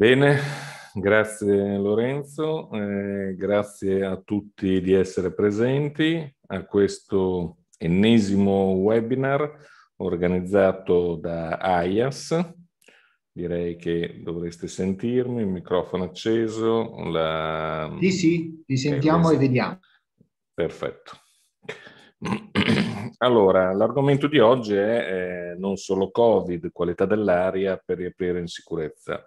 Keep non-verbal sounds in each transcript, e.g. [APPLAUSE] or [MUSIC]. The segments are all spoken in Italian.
Bene, grazie Lorenzo, eh, grazie a tutti di essere presenti a questo ennesimo webinar organizzato da AIAS. Direi che dovreste sentirmi, il microfono acceso. La... Sì, sì, ti sentiamo eh, e vediamo. Perfetto. [CLEARS THROAT] Allora, l'argomento di oggi è eh, non solo Covid, qualità dell'aria per riaprire in sicurezza.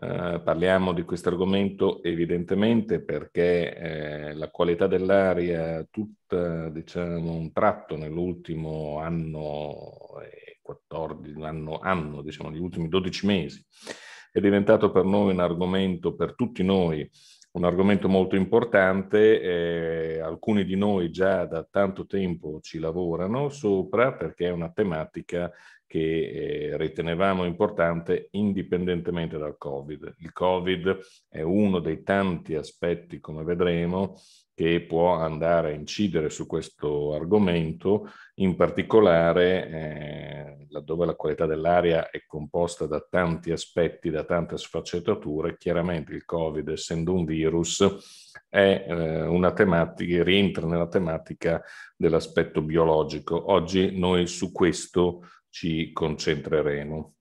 Eh, parliamo di questo argomento evidentemente perché eh, la qualità dell'aria, tutta diciamo un tratto nell'ultimo anno, e 14, anno, anno diciamo gli ultimi 12 mesi, è diventato per noi un argomento, per tutti noi, un argomento molto importante. alcuni di noi già da tanto tempo ci lavorano sopra perché è una tematica che eh, ritenevamo importante indipendentemente dal Covid. Il Covid è uno dei tanti aspetti, come vedremo, che può andare a incidere su questo argomento, in particolare eh, laddove la qualità dell'aria è composta da tanti aspetti, da tante sfaccettature, chiaramente il Covid, essendo un virus, è eh, una tematica, rientra nella tematica dell'aspetto biologico. Oggi noi su questo ci concentreremo.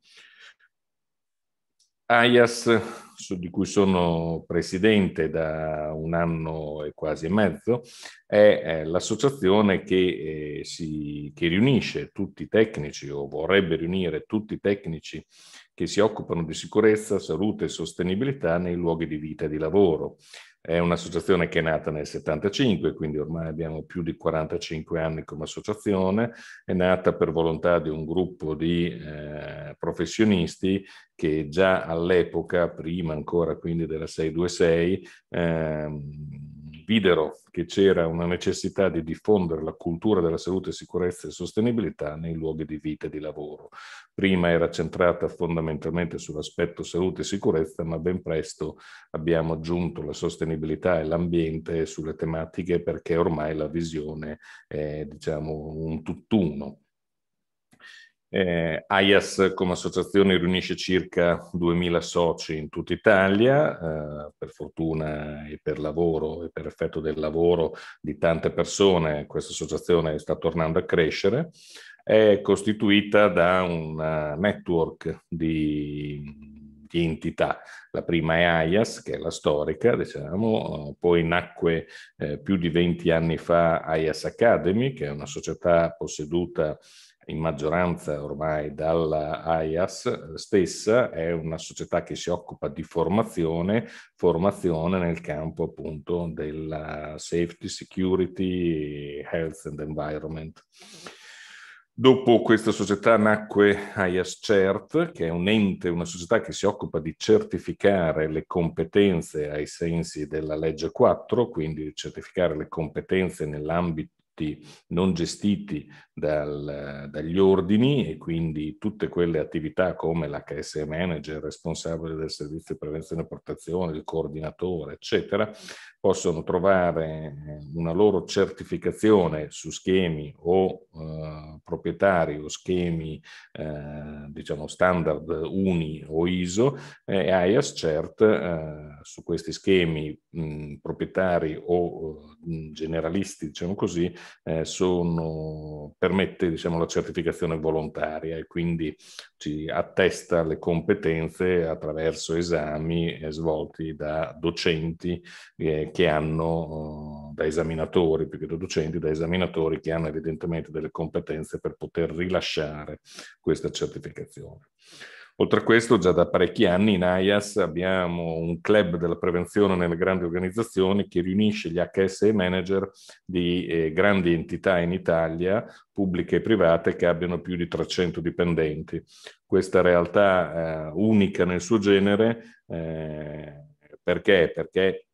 AIAS, di cui sono presidente da un anno e quasi e mezzo, è l'associazione che, eh, che riunisce tutti i tecnici o vorrebbe riunire tutti i tecnici che si occupano di sicurezza, salute e sostenibilità nei luoghi di vita e di lavoro è un'associazione che è nata nel 75, quindi ormai abbiamo più di 45 anni come associazione, è nata per volontà di un gruppo di eh, professionisti che già all'epoca, prima ancora quindi della 626, eh, videro che c'era una necessità di diffondere la cultura della salute, sicurezza e sostenibilità nei luoghi di vita e di lavoro. Prima era centrata fondamentalmente sull'aspetto salute e sicurezza, ma ben presto abbiamo aggiunto la sostenibilità e l'ambiente sulle tematiche perché ormai la visione è diciamo un tutt'uno. Eh, AIAS come associazione riunisce circa 2000 soci in tutta Italia, eh, per fortuna e per lavoro e per effetto del lavoro di tante persone questa associazione sta tornando a crescere, è costituita da un eh, network di, di entità. La prima è IAS che è la storica, diciamo, eh, poi nacque eh, più di 20 anni fa IAS Academy, che è una società posseduta eh, in maggioranza ormai dall'AIAS eh, stessa, è una società che si occupa di formazione, formazione nel campo appunto della safety, security, health and environment. Dopo questa società nacque IAS CERT, che è un ente, una società che si occupa di certificare le competenze ai sensi della legge 4, quindi certificare le competenze nell'ambito prodotti non gestiti dal, dagli ordini e quindi tutte quelle attività come l'HS manager, responsabile del servizio di prevenzione e portazione, il coordinatore, eccetera, possono trovare eh, una loro certificazione su schemi o eh, proprietari o schemi eh, diciamo standard UNI o ISO eh, e eh, IAS CERT su questi schemi mh, mm, proprietari o mh, eh, mm, generalisti diciamo così sono, permette diciamo, la certificazione volontaria e quindi ci attesta le competenze attraverso esami svolti da docenti che hanno eh, da esaminatori, più che da docenti, da esaminatori che hanno evidentemente delle competenze per poter rilasciare questa certificazione. Oltre a questo, già da parecchi anni in IAS abbiamo un club della prevenzione nelle grandi organizzazioni che riunisce gli HSE manager di eh, grandi entità in Italia, pubbliche e private, che abbiano più di 300 dipendenti. Questa realtà eh, unica nel suo genere, eh, perché? Perché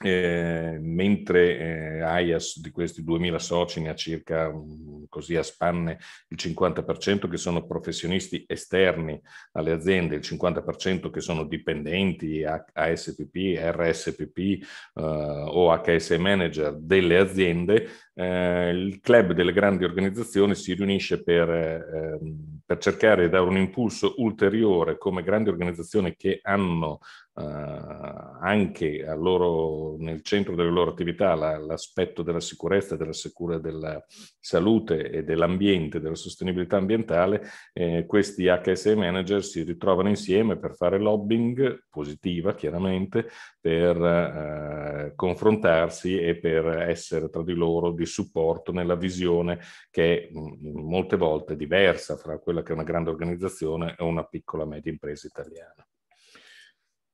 Ehm, mentre eh, AIAS di questi 2.000 soci ne ha circa mm, così a spanne il 50% che sono professionisti esterni alle aziende, il 50% che sono dipendenti, ASPP, RSPP eh, o HS manager delle aziende, eh, il club delle grandi organizzazioni si riunisce per, ehm, per cercare di dare un impulso ulteriore come grandi organizzazioni che hanno eh, anche loro, nel centro delle loro attività la, l'aspetto della sicurezza, della sicura della salute e dell'ambiente, della sostenibilità ambientale, eh, questi HSE manager si ritrovano insieme per fare lobbying positiva chiaramente, per eh, confrontarsi e per essere tra di loro di supporto nella visione che è mm, molte volte diversa fra quella che è una grande organizzazione e una piccola media impresa italiana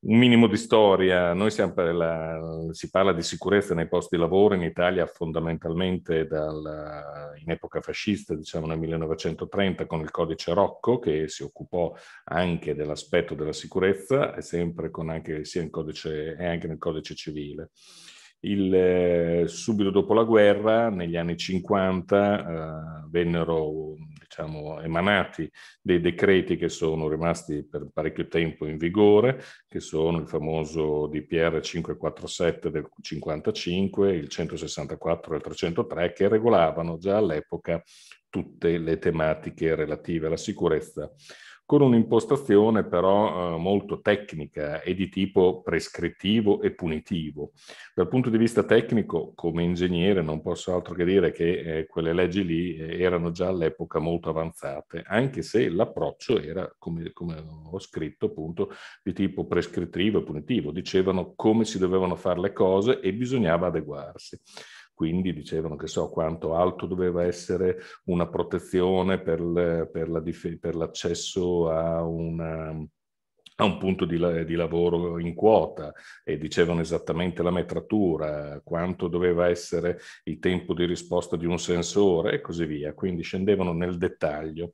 un minimo di storia, noi siamo per la, si parla di sicurezza nei posti di lavoro in Italia fondamentalmente dal, in epoca fascista, diciamo nel 1930, con il codice Rocco che si occupò anche dell'aspetto della sicurezza e sempre con anche, sia in codice, e anche nel codice civile. Il, eh, subito dopo la guerra, negli anni 50, eh, vennero diciamo, emanati dei decreti che sono rimasti per parecchio tempo in vigore, che sono il famoso DPR 547 del 55, il 164 e il 303, che regolavano già all'epoca tutte le tematiche relative alla sicurezza con un'impostazione però eh, molto tecnica e di tipo prescrittivo e punitivo. Dal punto di vista tecnico, come ingegnere, non posso altro che dire che eh, quelle leggi lì eh, erano già all'epoca molto avanzate, anche se l'approccio era, come, come ho scritto appunto, di tipo prescrittivo e punitivo. Dicevano come si dovevano fare le cose e bisognava adeguarsi. Quindi dicevano che so quanto alto doveva essere una protezione per, per, la dif- per l'accesso a una, a un punto di, di, lavoro in quota e dicevano esattamente la metratura, quanto doveva essere il tempo di risposta di un sensore e così via. Quindi scendevano nel dettaglio.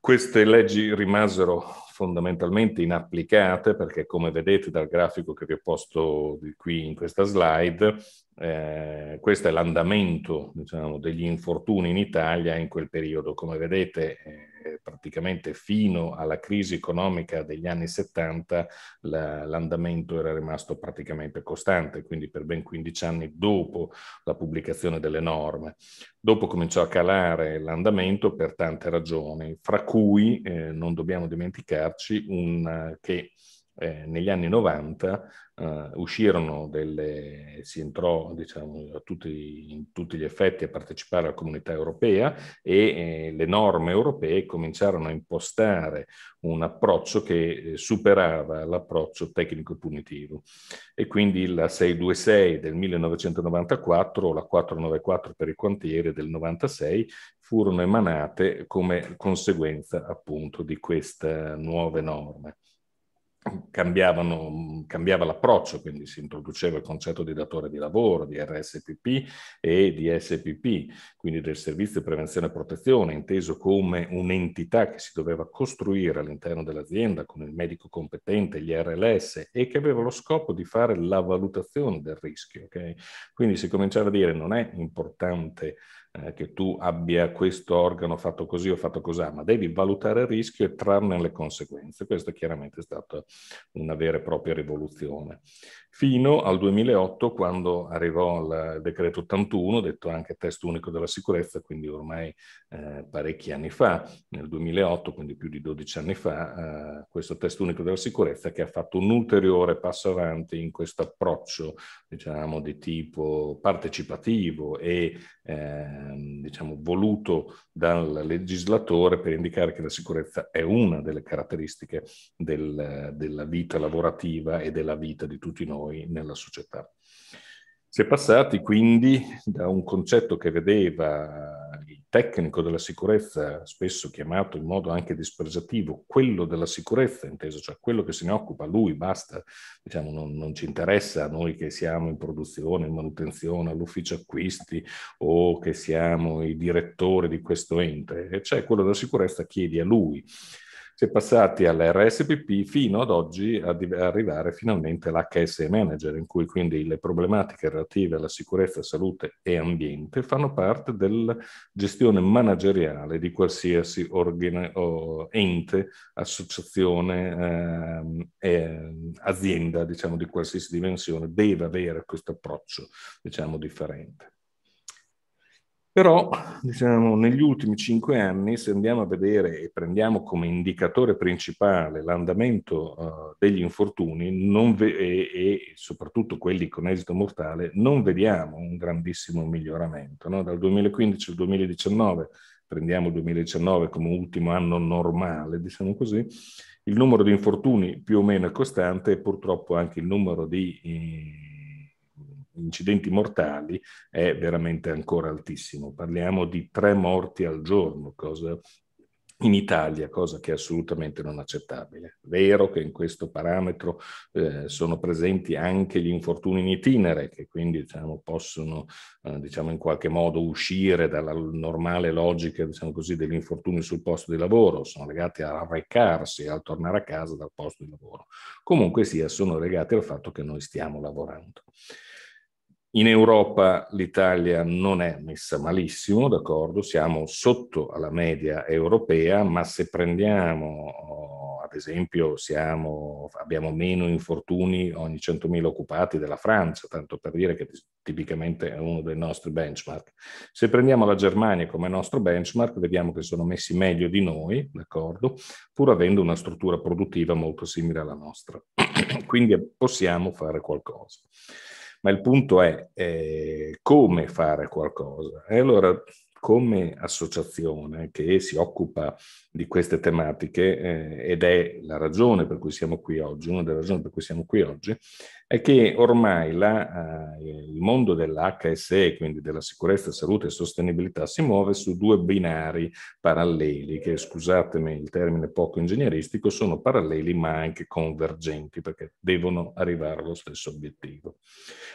Queste leggi rimasero fondamentalmente inapplicate perché come vedete dal grafico che vi ho posto qui in questa slide, eh, questo è l'andamento diciamo, degli infortuni in Italia in quel periodo. Come vedete eh, eh, praticamente fino alla crisi economica degli anni 70 la, l'andamento era rimasto praticamente costante, quindi per ben 15 anni dopo la pubblicazione delle norme. Dopo cominciò a calare l'andamento per tante ragioni, fra cui eh, non dobbiamo dimenticarci un, eh, che eh, negli anni 90 eh, uscirono delle, si entrò diciamo, a tutti, in tutti gli effetti a partecipare alla comunità europea e eh, le norme europee cominciarono a impostare un approccio che eh, superava l'approccio tecnico punitivo. E quindi la 626 del 1994, o la 494 per i quantieri del 96, furono emanate come conseguenza appunto di queste nuove norme cambiava l'approccio, quindi si introduceva il concetto di datore di lavoro, di RSPP e di SPP, quindi del servizio di prevenzione e protezione, inteso come un'entità che si doveva costruire all'interno dell'azienda con il medico competente, gli RLS e che aveva lo scopo di fare la valutazione del rischio. Okay? Quindi si cominciava a dire non è importante eh, che tu abbia questo organo fatto così o fatto così, ma devi valutare il rischio e trarne le conseguenze. Questa chiaramente è stata una vera e propria rivoluzione fino al 2008 quando arrivò il decreto 81, detto anche testo unico della sicurezza, quindi ormai eh, parecchi anni fa, nel 2008, quindi più di 12 anni fa, eh, questo testo unico della sicurezza che ha fatto un ulteriore passo avanti in questo approccio, diciamo, di tipo partecipativo e, eh, diciamo, voluto dal legislatore per indicare che la sicurezza è una delle caratteristiche del, della vita lavorativa e della vita di tutti noi noi nella società. Si è passati quindi da un concetto che vedeva il tecnico della sicurezza, spesso chiamato in modo anche dispregiativo, quello della sicurezza inteso, cioè quello che se ne occupa lui, basta, diciamo, non, non ci interessa a noi che siamo in produzione, in manutenzione, all'ufficio acquisti o che siamo i direttori di questo ente, e cioè quello della sicurezza, chiedi a lui si è passati all'RSPP fino ad oggi ad arrivare finalmente all'HS Manager, in cui quindi le problematiche relative alla sicurezza, salute e ambiente fanno parte della gestione manageriale di qualsiasi organe, ente, associazione, eh, azienda, diciamo, di qualsiasi dimensione, deve avere questo approccio, diciamo, differente. Però, diciamo, negli ultimi cinque anni, se andiamo a vedere e prendiamo come indicatore principale l'andamento uh, degli infortuni ve- e, e, soprattutto quelli con esito mortale, non vediamo un grandissimo miglioramento. No? Dal 2015 al 2019, prendiamo il 2019 come ultimo anno normale, diciamo così, il numero di infortuni più o meno è costante e purtroppo anche il numero di... Eh, incidenti mortali è veramente ancora altissimo. Parliamo di tre morti al giorno, cosa in Italia, cosa che è assolutamente non accettabile. Vero che in questo parametro eh, sono presenti anche gli infortuni in itinere, che quindi diciamo, possono eh, diciamo, in qualche modo uscire dalla normale logica diciamo così, degli infortuni sul posto di lavoro, sono legati a recarsi, a tornare a casa dal posto di lavoro. Comunque sia, sono legati al fatto che noi stiamo lavorando. In Europa l'Italia non è messa malissimo, d'accordo? Siamo sotto alla media europea, ma se prendiamo, oh, ad esempio, siamo, abbiamo meno infortuni ogni 100.000 occupati della Francia, tanto per dire che tipicamente è uno dei nostri benchmark. Se prendiamo la Germania come nostro benchmark, vediamo che sono messi meglio di noi, d'accordo? Pur avendo una struttura produttiva molto simile alla nostra. [COUGHS] Quindi possiamo fare qualcosa ma il punto è eh, come fare qualcosa. E allora, come associazione che si occupa di queste tematiche, eh, ed è la ragione per cui siamo qui oggi, una delle ragioni per cui siamo qui oggi, è che ormai la, eh, il mondo dell'HSE, quindi della sicurezza, salute e sostenibilità, si muove su due binari paralleli, che scusatemi il termine poco ingegneristico, sono paralleli ma anche convergenti, perché devono arrivare allo stesso obiettivo.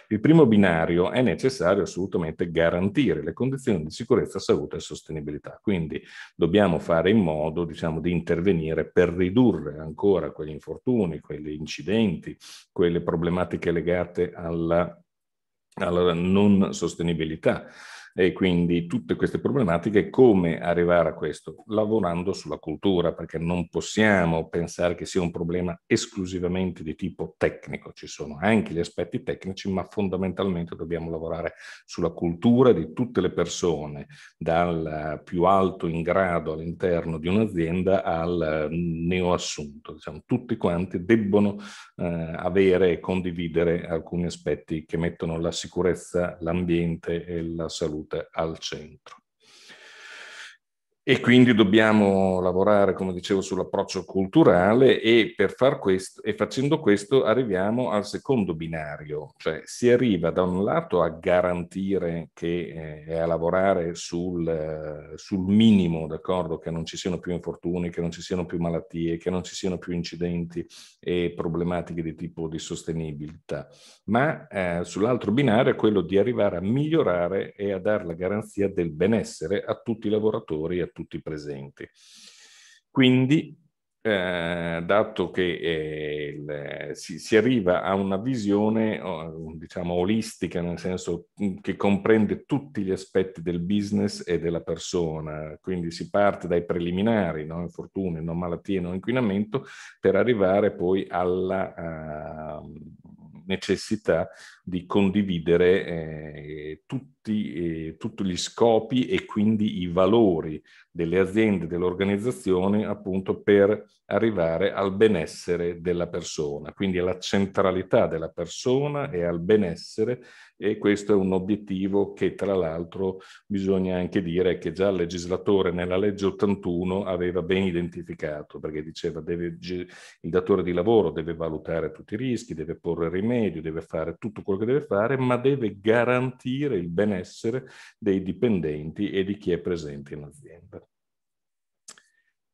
Il primo binario è necessario assolutamente garantire le condizioni di sicurezza, salute e sostenibilità, quindi dobbiamo fare in modo diciamo, di intervenire per ridurre ancora quegli infortuni, quegli incidenti, quelle problematiche problematiche legate alla, alla non sostenibilità e quindi tutte queste problematiche, come arrivare a questo? Lavorando sulla cultura, perché non possiamo pensare che sia un problema esclusivamente di tipo tecnico, ci sono anche gli aspetti tecnici, ma fondamentalmente dobbiamo lavorare sulla cultura di tutte le persone, dal più alto in grado all'interno di un'azienda al mm, neoassunto. Diciamo, tutti quanti debbono eh, avere e condividere alcuni aspetti che mettono la sicurezza, l'ambiente e la salute salute al centro. E quindi dobbiamo lavorare, come dicevo, sull'approccio culturale e, questo, e, facendo questo arriviamo al secondo binario, cioè si arriva da un lato a garantire che, eh, e a lavorare sul, eh, sul minimo, d'accordo, che non ci siano più infortuni, che non ci siano più malattie, che non ci siano più incidenti e problematiche di tipo di sostenibilità, ma eh, sull'altro binario è quello di arrivare a migliorare e a dare la garanzia del benessere a tutti i lavoratori a tutti presenti. Quindi, eh, dato che eh, si, si, arriva a una visione diciamo olistica, nel senso mm, che comprende tutti gli aspetti del business e della persona, quindi si parte dai preliminari, no? infortuni, non malattie, non inquinamento, per arrivare poi alla uh, necessità di condividere eh, tutti tutti, eh, tutti gli scopi e quindi i valori delle aziende, dell'organizzazione, appunto per arrivare al benessere della persona, quindi alla centralità della persona e al benessere e questo è un obiettivo che tra l'altro bisogna anche dire che già il legislatore nella legge 81 aveva ben identificato, perché diceva che il datore di lavoro deve valutare tutti i rischi, deve porre rimedio, deve fare tutto quello che deve fare, ma deve garantire il benessere benessere dei dipendenti e di chi è presente in azienda.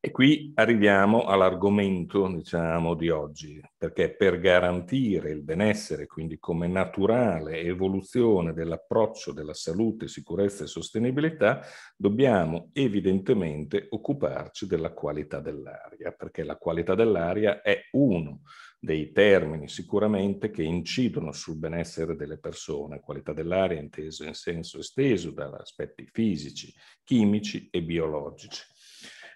E qui arriviamo all'argomento, diciamo, di oggi, perché per garantire il benessere, quindi come naturale evoluzione dell'approccio della salute, sicurezza e sostenibilità, dobbiamo evidentemente occuparci della qualità dell'aria, perché la qualità dell'aria è uno dei termini sicuramente che incidono sul benessere delle persone, qualità dell'aria inteso in senso esteso da aspetti fisici, chimici e biologici.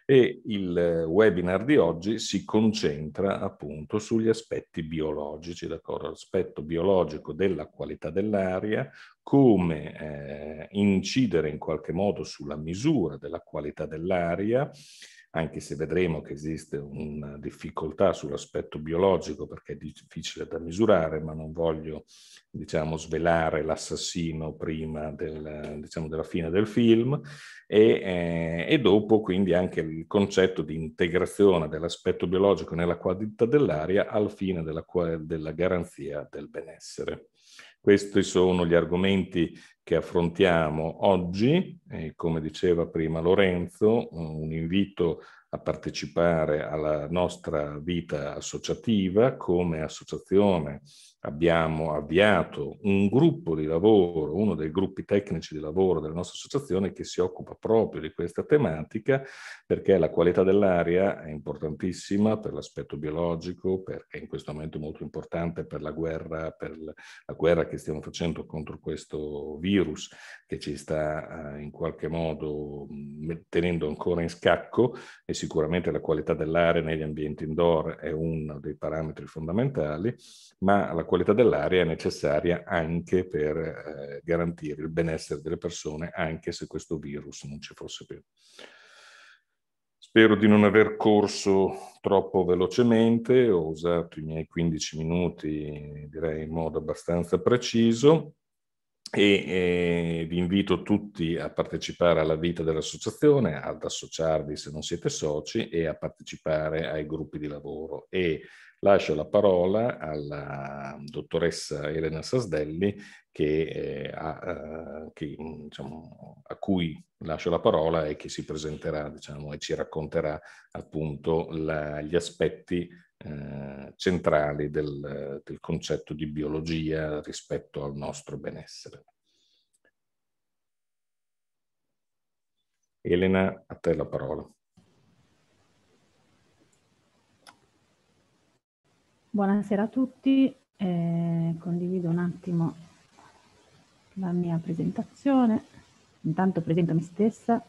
E il eh, webinar di oggi si concentra appunto sugli aspetti biologici, d'accordo? L'aspetto biologico della qualità dell'aria, come eh, incidere in qualche modo sulla misura della qualità dell'aria anche se vedremo che esiste una difficoltà sull'aspetto biologico perché è difficile da misurare, ma non voglio diciamo, svelare l'assassino prima del, diciamo, della fine del film, e, eh, e, dopo quindi anche il concetto di integrazione dell'aspetto biologico nella qualità dell'aria al fine della, della garanzia del benessere. Questi sono gli argomenti che affrontiamo oggi e come diceva prima Lorenzo, un invito a partecipare alla nostra vita associativa. Come associazione abbiamo avviato un gruppo di lavoro, uno dei gruppi tecnici di lavoro della nostra associazione che si occupa proprio di questa tematica perché la qualità dell'aria è importantissima per l'aspetto biologico, perché in questo momento è molto importante per la guerra, per la guerra che stiamo facendo contro questo virus che ci sta eh, in qualche modo tenendo ancora in scacco e si sicuramente la qualità dell'aria negli ambienti indoor è uno dei parametri fondamentali, ma la qualità dell'aria è necessaria anche per eh, garantire il benessere delle persone, anche se questo virus non ci fosse più. Spero di non aver corso troppo velocemente, ho usato i miei 15 minuti direi in modo abbastanza preciso e eh, vi invito tutti a partecipare alla vita dell'associazione, ad associarvi se non siete soci e a partecipare ai gruppi di lavoro. E lascio la parola alla dottoressa Elena Sasdelli che, eh, a, eh, che, diciamo, a, cui lascio la parola e che si presenterà diciamo, e ci racconterà appunto la, gli aspetti eh, centrali del, del concetto di biologia rispetto al nostro benessere. Elena, a te la parola. Buonasera a tutti, eh, condivido un attimo la mia presentazione. Intanto presento me stessa.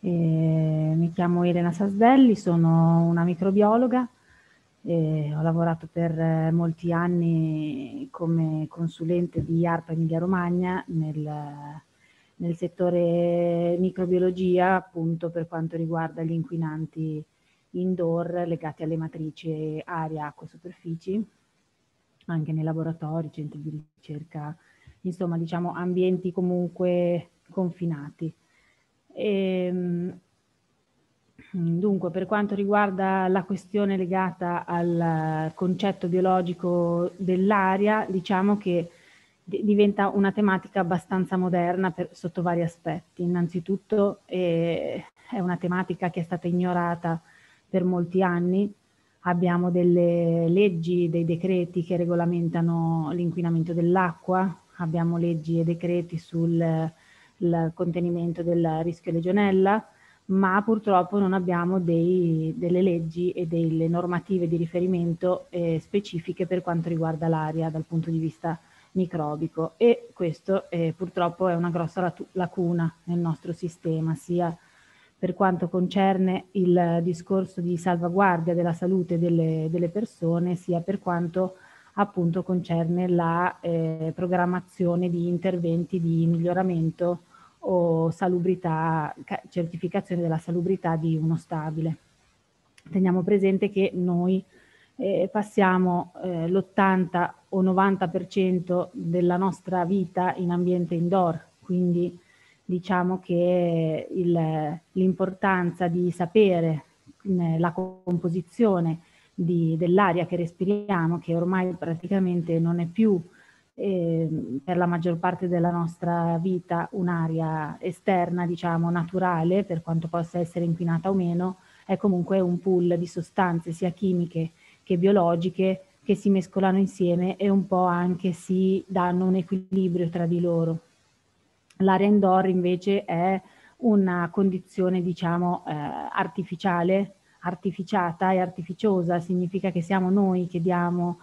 Eh, mi chiamo Elena Sasdelli, sono una microbiologa eh, ho lavorato per eh, molti anni come consulente di ARPA Emilia Romagna nel, nel settore microbiologia appunto per quanto riguarda gli inquinanti indoor legati alle matrici aria, acqua e superfici, anche nei laboratori, centri di ricerca, insomma diciamo ambienti comunque confinati. E, ehm, Mm, dunque, per quanto riguarda la questione legata al concetto biologico dell'aria, diciamo che diventa una tematica abbastanza moderna per, sotto vari aspetti. Innanzitutto eh, è una tematica che è stata ignorata per molti anni. Abbiamo delle leggi, dei decreti che regolamentano l'inquinamento dell'acqua, abbiamo leggi e decreti sul contenimento del rischio legionella, ma purtroppo non abbiamo dei, delle leggi e delle normative di riferimento eh, specifiche per quanto riguarda l'aria dal punto di vista microbico e questo eh, purtroppo è una grossa lacuna nel nostro sistema, sia per quanto concerne il discorso di salvaguardia della salute delle, delle persone, sia per quanto appunto concerne la eh, programmazione di interventi di miglioramento o salubrità, certificazione della salubrità di uno stabile. Teniamo presente che noi eh, passiamo eh, l'80 o 90% della nostra vita in ambiente indoor, quindi diciamo che l'importanza di sapere eh, la composizione dell'aria che respiriamo, che ormai praticamente non è più eh, per la maggior parte della nostra vita un'aria esterna, diciamo, naturale, per quanto possa essere inquinata o meno, è comunque un pool di sostanze sia chimiche che biologiche che si mescolano insieme e un po' anche si danno un equilibrio tra di loro. L'aria indoor invece è una condizione, diciamo, eh, artificiale, artificiata e artificiosa, significa che siamo noi che diamo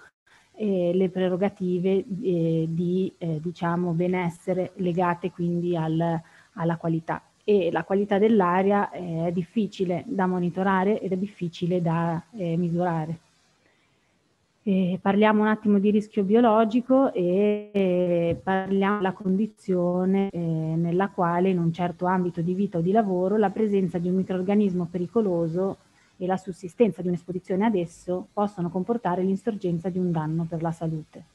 eh, le prerogative eh, di eh, diciamo benessere legate quindi al, alla qualità e la qualità dell'aria è difficile da monitorare ed è difficile da eh, misurare. E parliamo un attimo di rischio biologico e eh, parliamo della condizione eh, nella quale in un certo ambito di vita o di lavoro la presenza di un microorganismo pericoloso e la sussistenza di un'esposizione ad esso possono comportare l'insorgenza di un danno per la salute.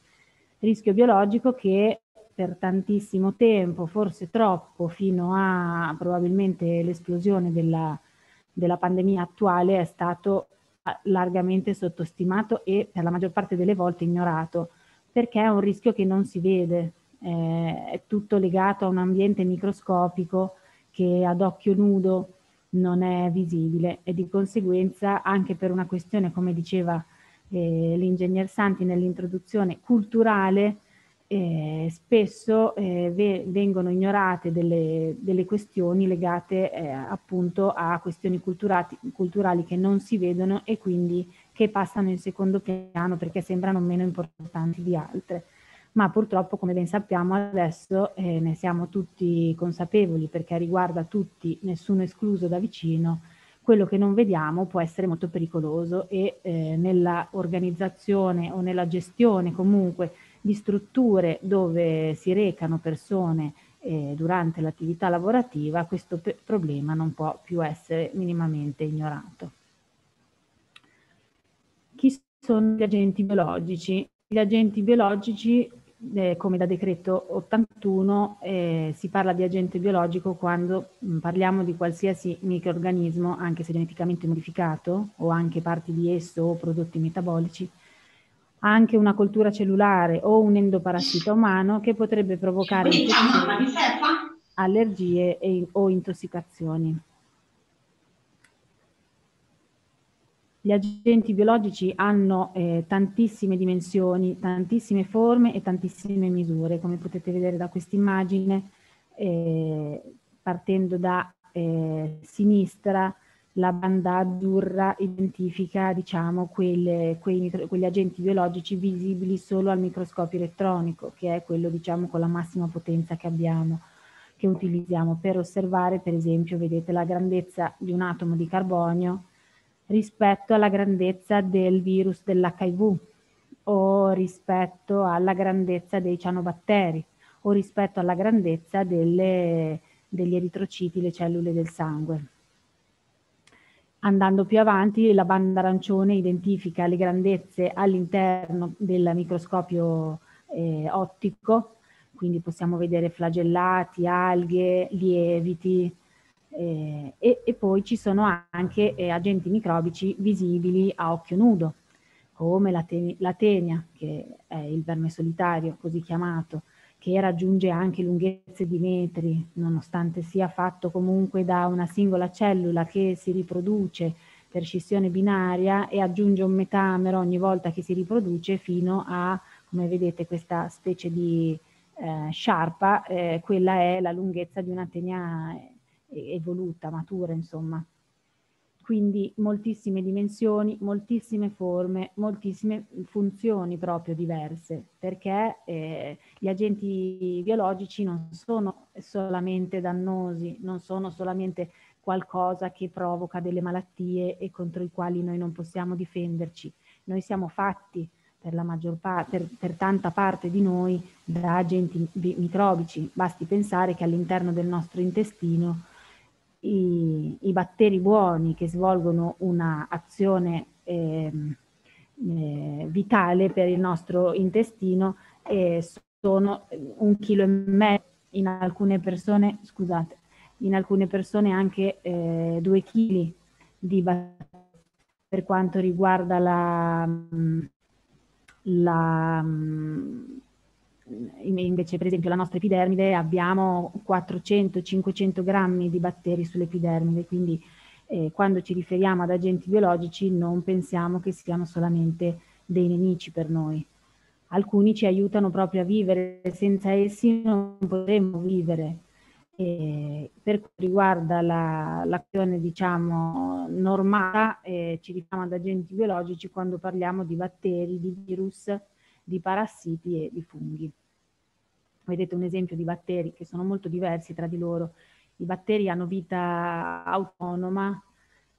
Rischio biologico che per tantissimo tempo, forse troppo, fino a probabilmente l'esplosione della, della pandemia attuale, è stato ah, largamente sottostimato e per la maggior parte delle volte ignorato, perché è un rischio che non si vede, eh, è tutto legato a un ambiente microscopico che ad occhio nudo non è visibile e di conseguenza anche per una questione, come diceva eh, l'ingegner Santi nell'introduzione, culturale, eh, spesso eh, ve- vengono ignorate delle, delle questioni legate eh, appunto a questioni culturati- culturali che non si vedono e quindi che passano in secondo piano perché sembrano meno importanti di altre ma purtroppo, come ben sappiamo, adesso eh, ne siamo tutti consapevoli perché riguarda tutti, nessuno escluso da vicino. Quello che non vediamo può essere molto pericoloso e eh, nella organizzazione o nella gestione comunque di strutture dove si recano persone eh, durante l'attività lavorativa, questo pe- problema non può più essere minimamente ignorato. Chi sono gli agenti biologici? Gli agenti biologici eh, come da decreto 81 eh, si parla di agente biologico quando mh, mm, parliamo di qualsiasi microorganismo, anche se geneticamente modificato o anche parti di esso o prodotti metabolici, anche una coltura cellulare o un endoparassita umano che potrebbe provocare diciamo, certo, eh. allergie e, o intossicazioni. Gli agenti biologici hanno eh, tantissime dimensioni, tantissime forme e tantissime misure, come potete vedere da questa immagine, eh, partendo da eh, sinistra, la banda azzurra identifica diciamo, quelle, quei, quegli agenti biologici visibili solo al microscopio elettronico, che è quello diciamo, con la massima potenza che abbiamo, che utilizziamo per osservare, per esempio, vedete la grandezza di un atomo di carbonio rispetto alla grandezza del virus dell'HIV o rispetto alla grandezza dei cianobatteri o rispetto alla grandezza delle, degli eritrociti, le cellule del sangue. Andando più avanti, la banda arancione identifica le grandezze all'interno del microscopio eh, ottico, quindi possiamo vedere flagellati, alghe, lieviti, eh, e, e, poi ci sono anche eh, agenti microbici visibili a occhio nudo, come la, te- la tenia, che è il verme solitario così chiamato, che raggiunge anche lunghezze di metri, nonostante sia fatto comunque da una singola cellula che si riproduce per scissione binaria e aggiunge un metamero ogni volta che si riproduce fino a, come vedete, questa specie di eh, sciarpa, eh, quella è la lunghezza di una tenia eh, evoluta, matura, insomma. Quindi moltissime dimensioni, moltissime forme, moltissime funzioni proprio diverse, perché eh, gli agenti biologici non sono solamente dannosi, non sono solamente qualcosa che provoca delle malattie e contro i quali noi non possiamo difenderci. Noi siamo fatti per la maggior parte, per, per tanta parte di noi da agenti microbici. Basti pensare che all'interno del nostro intestino i, i batteri buoni che svolgono un'azione eh, eh, vitale per il nostro intestino eh, sono un chilo e mezzo in alcune persone, scusate, in alcune persone anche eh, due chili di batteri per quanto riguarda la, mm, la, mm, invece per esempio la nostra epidermide abbiamo 400-500 grammi di batteri sull'epidermide, quindi eh, quando ci riferiamo ad agenti biologici non pensiamo che siano solamente dei nemici per noi. Alcuni ci aiutano proprio a vivere, senza essi non potremmo vivere. E per quanto riguarda l'azione la, diciamo normale, eh, ci riferiamo ad agenti biologici quando parliamo di batteri, di virus, di parassiti e di funghi. Vedete un esempio di batteri che sono molto diversi tra di loro. I batteri hanno vita autonoma,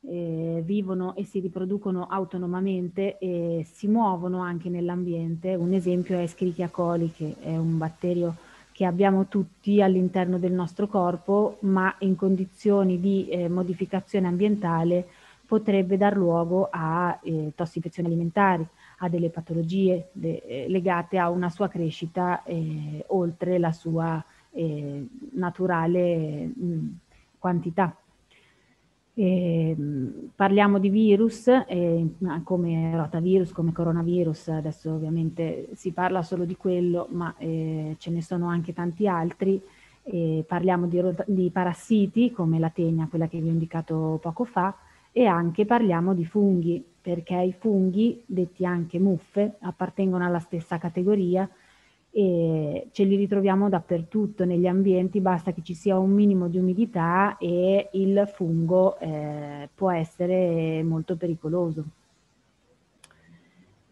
eh, vivono e si riproducono autonomamente e si muovono anche nell'ambiente. Un esempio è Escherichia coli, che è un batterio che abbiamo tutti all'interno del nostro corpo, ma in condizioni di eh, modificazione ambientale potrebbe dar luogo a eh, tossificazioni alimentari ha delle patologie de eh, legate a una sua crescita eh, oltre la sua eh, naturale mh, quantità. E, ehm, mh, parliamo di virus eh, come rotavirus, come coronavirus, adesso ovviamente si parla solo di quello, ma eh, ce ne sono anche tanti altri. E eh, parliamo di, di parassiti come la tegna, quella che vi ho indicato poco fa, e anche parliamo di funghi, perché i funghi, detti anche muffe, appartengono alla stessa categoria e ce li ritroviamo dappertutto negli ambienti, basta che ci sia un minimo di umidità e il fungo eh, può essere molto pericoloso.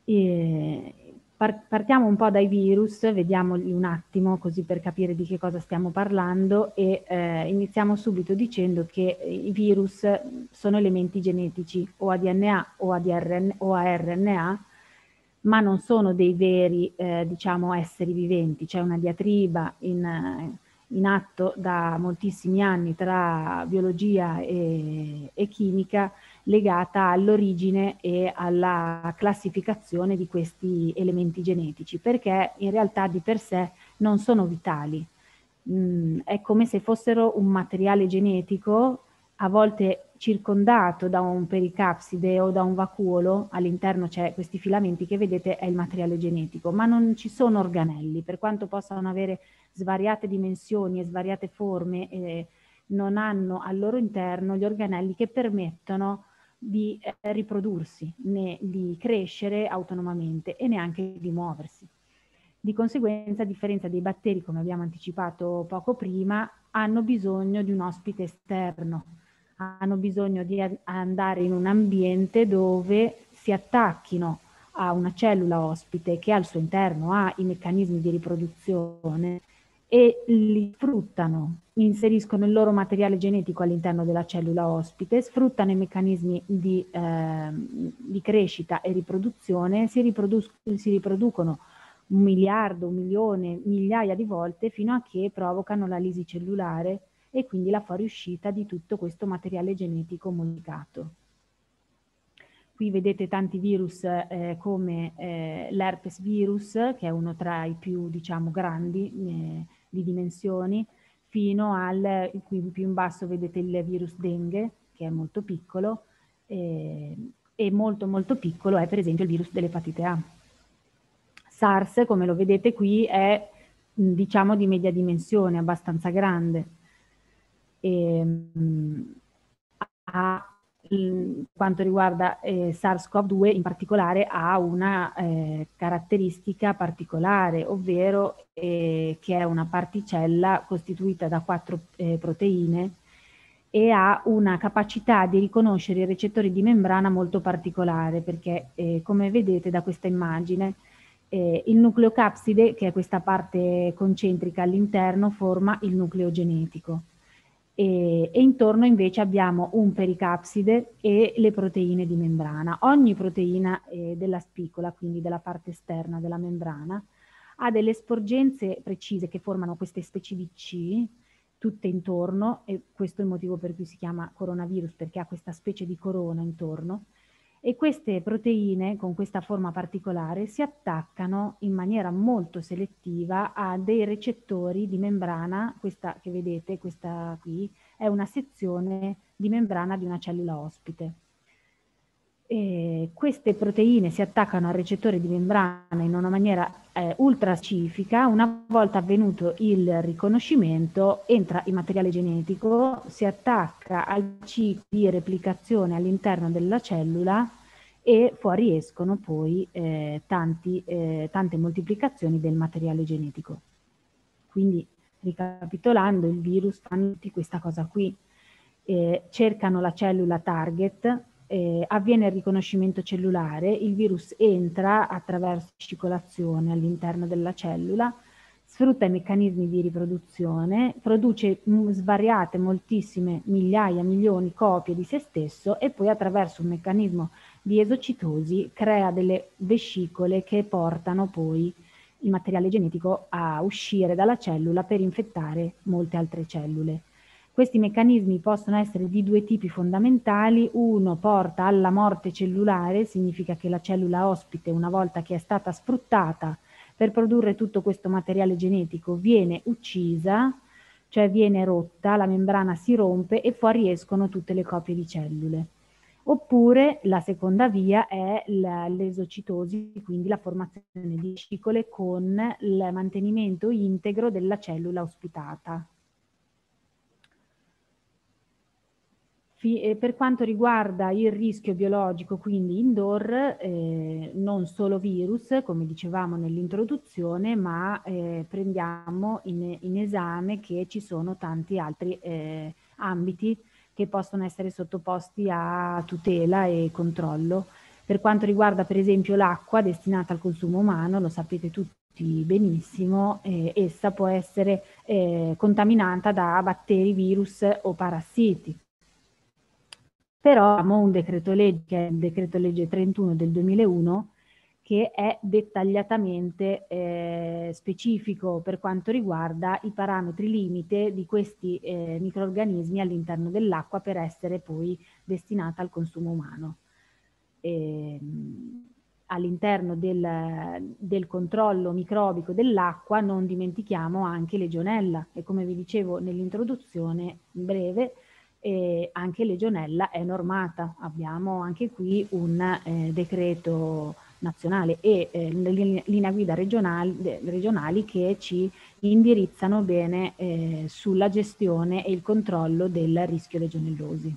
E, partiamo un po' dai virus, vediamoli un attimo così per capire di che cosa stiamo parlando e eh, iniziamo subito dicendo che eh, i virus sono elementi genetici o a DNA o a, DRN, o a RNA, ma non sono dei veri eh, diciamo, esseri viventi. C'è una diatriba in, eh, in, atto da moltissimi anni tra biologia e, e chimica legata all'origine e alla classificazione di questi elementi genetici, perché in realtà di per sé non sono vitali. Mm, è come se fossero un materiale genetico a volte circondato da un pericapside o da un vacuolo, all'interno c'è questi filamenti che vedete è il materiale genetico, ma non ci sono organelli, per quanto possano avere svariate dimensioni e svariate forme, eh, non hanno al loro interno gli organelli che permettono di eh, riprodursi, né di crescere autonomamente e neanche di muoversi. Di conseguenza, a differenza dei batteri, come abbiamo anticipato poco prima, hanno bisogno di un ospite esterno, hanno bisogno di andare in un ambiente dove si attacchino a una cellula ospite che al suo interno ha i meccanismi di riproduzione e li sfruttano, inseriscono il loro materiale genetico all'interno della cellula ospite, sfruttano i meccanismi di, eh, di crescita e riproduzione, si, riprodu- si riproducono un miliardo, un milione, migliaia di volte fino a che provocano la lisi cellulare e quindi la fuoriuscita di tutto questo materiale genetico modificato. Qui vedete tanti virus eh, come eh, l'herpes virus, che è uno tra i più diciamo, grandi eh, di dimensioni, fino al, qui più in basso vedete il virus dengue, che è molto piccolo, eh, e molto molto piccolo è per esempio il virus dell'epatite A. SARS, come lo vedete qui, è diciamo di media dimensione, abbastanza grande. E, ehm, mh, ha quanto riguarda eh, SARS-CoV-2 in particolare ha una eh, caratteristica particolare, ovvero eh, che è una particella costituita da quattro eh, proteine e ha una capacità di riconoscere i recettori di membrana molto particolare perché eh, come vedete da questa immagine eh, il nucleocapside, che è questa parte concentrica all'interno, forma il nucleo genetico e, e, intorno invece abbiamo un pericapside e le proteine di membrana. Ogni proteina eh, della spicola, quindi della parte esterna della membrana, ha delle sporgenze precise che formano queste specie di C tutte intorno e questo è il motivo per cui si chiama coronavirus perché ha questa specie di corona intorno e queste proteine con questa forma particolare si attaccano in maniera molto selettiva a dei recettori di membrana, questa che vedete, questa qui è una sezione di membrana di una cellula ospite eh, queste proteine si attaccano al recettore di membrana in una maniera eh, ultra specifica, una volta avvenuto il riconoscimento entra in materiale genetico, si attacca al ciclo di replicazione all'interno della cellula e fuoriescono poi eh, tanti, eh, tante moltiplicazioni del materiale genetico. Quindi, ricapitolando, il virus fa questa cosa qui, eh, cercano la cellula target eh, avviene il riconoscimento cellulare, il virus entra attraverso scicolazione all'interno della cellula, sfrutta i meccanismi di riproduzione, produce mm, svariate, moltissime, migliaia, milioni copie di se stesso e poi attraverso un meccanismo di esocitosi crea delle vescicole che portano poi il materiale genetico a uscire dalla cellula per infettare molte altre cellule. Questi meccanismi possono essere di due tipi fondamentali, uno porta alla morte cellulare, significa che la cellula ospite una volta che è stata sfruttata per produrre tutto questo materiale genetico viene uccisa, cioè viene rotta, la membrana si rompe e fuoriescono tutte le copie di cellule. Oppure la seconda via è l'esocitosi, quindi la formazione di cicole con il mantenimento integro della cellula ospitata. Eh, per quanto riguarda il rischio biologico, quindi indoor, eh, non solo virus, come dicevamo nell'introduzione, ma eh, prendiamo in, in, esame che ci sono tanti altri eh, ambiti che possono essere sottoposti a tutela e controllo. Per quanto riguarda per esempio l'acqua destinata al consumo umano, lo sapete tutti benissimo, eh, essa può essere eh, contaminata da batteri, virus o parassiti però abbiamo un decreto legge, che è il decreto legge 31 del 2001, che è dettagliatamente eh, specifico per quanto riguarda i parametri limite di questi eh, microorganismi all'interno dell'acqua per essere poi destinata al consumo umano. E, ehm, all'interno del, del, controllo microbico dell'acqua non dimentichiamo anche legionella e come vi dicevo nell'introduzione in breve e anche Legionella è normata. Abbiamo anche qui un eh, decreto nazionale e eh, le linee guida regionali, regionali, che ci indirizzano bene eh, sulla gestione e il controllo del rischio legionellosi.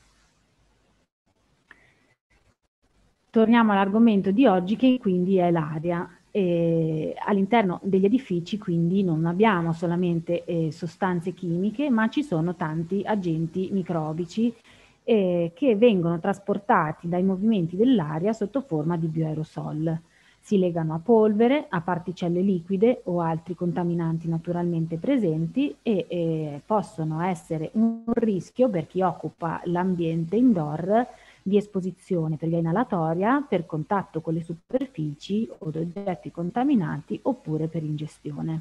Torniamo all'argomento di oggi che quindi è l'aria eh, all'interno degli edifici quindi non abbiamo solamente eh, sostanze chimiche ma ci sono tanti agenti microbici eh, che vengono trasportati dai movimenti dell'aria sotto forma di bioaerosol. Si legano a polvere, a particelle liquide o altri contaminanti naturalmente presenti e eh, possono essere un rischio per chi occupa l'ambiente indoor di esposizione per via inalatoria, per contatto con le superfici o oggetti contaminati oppure per ingestione.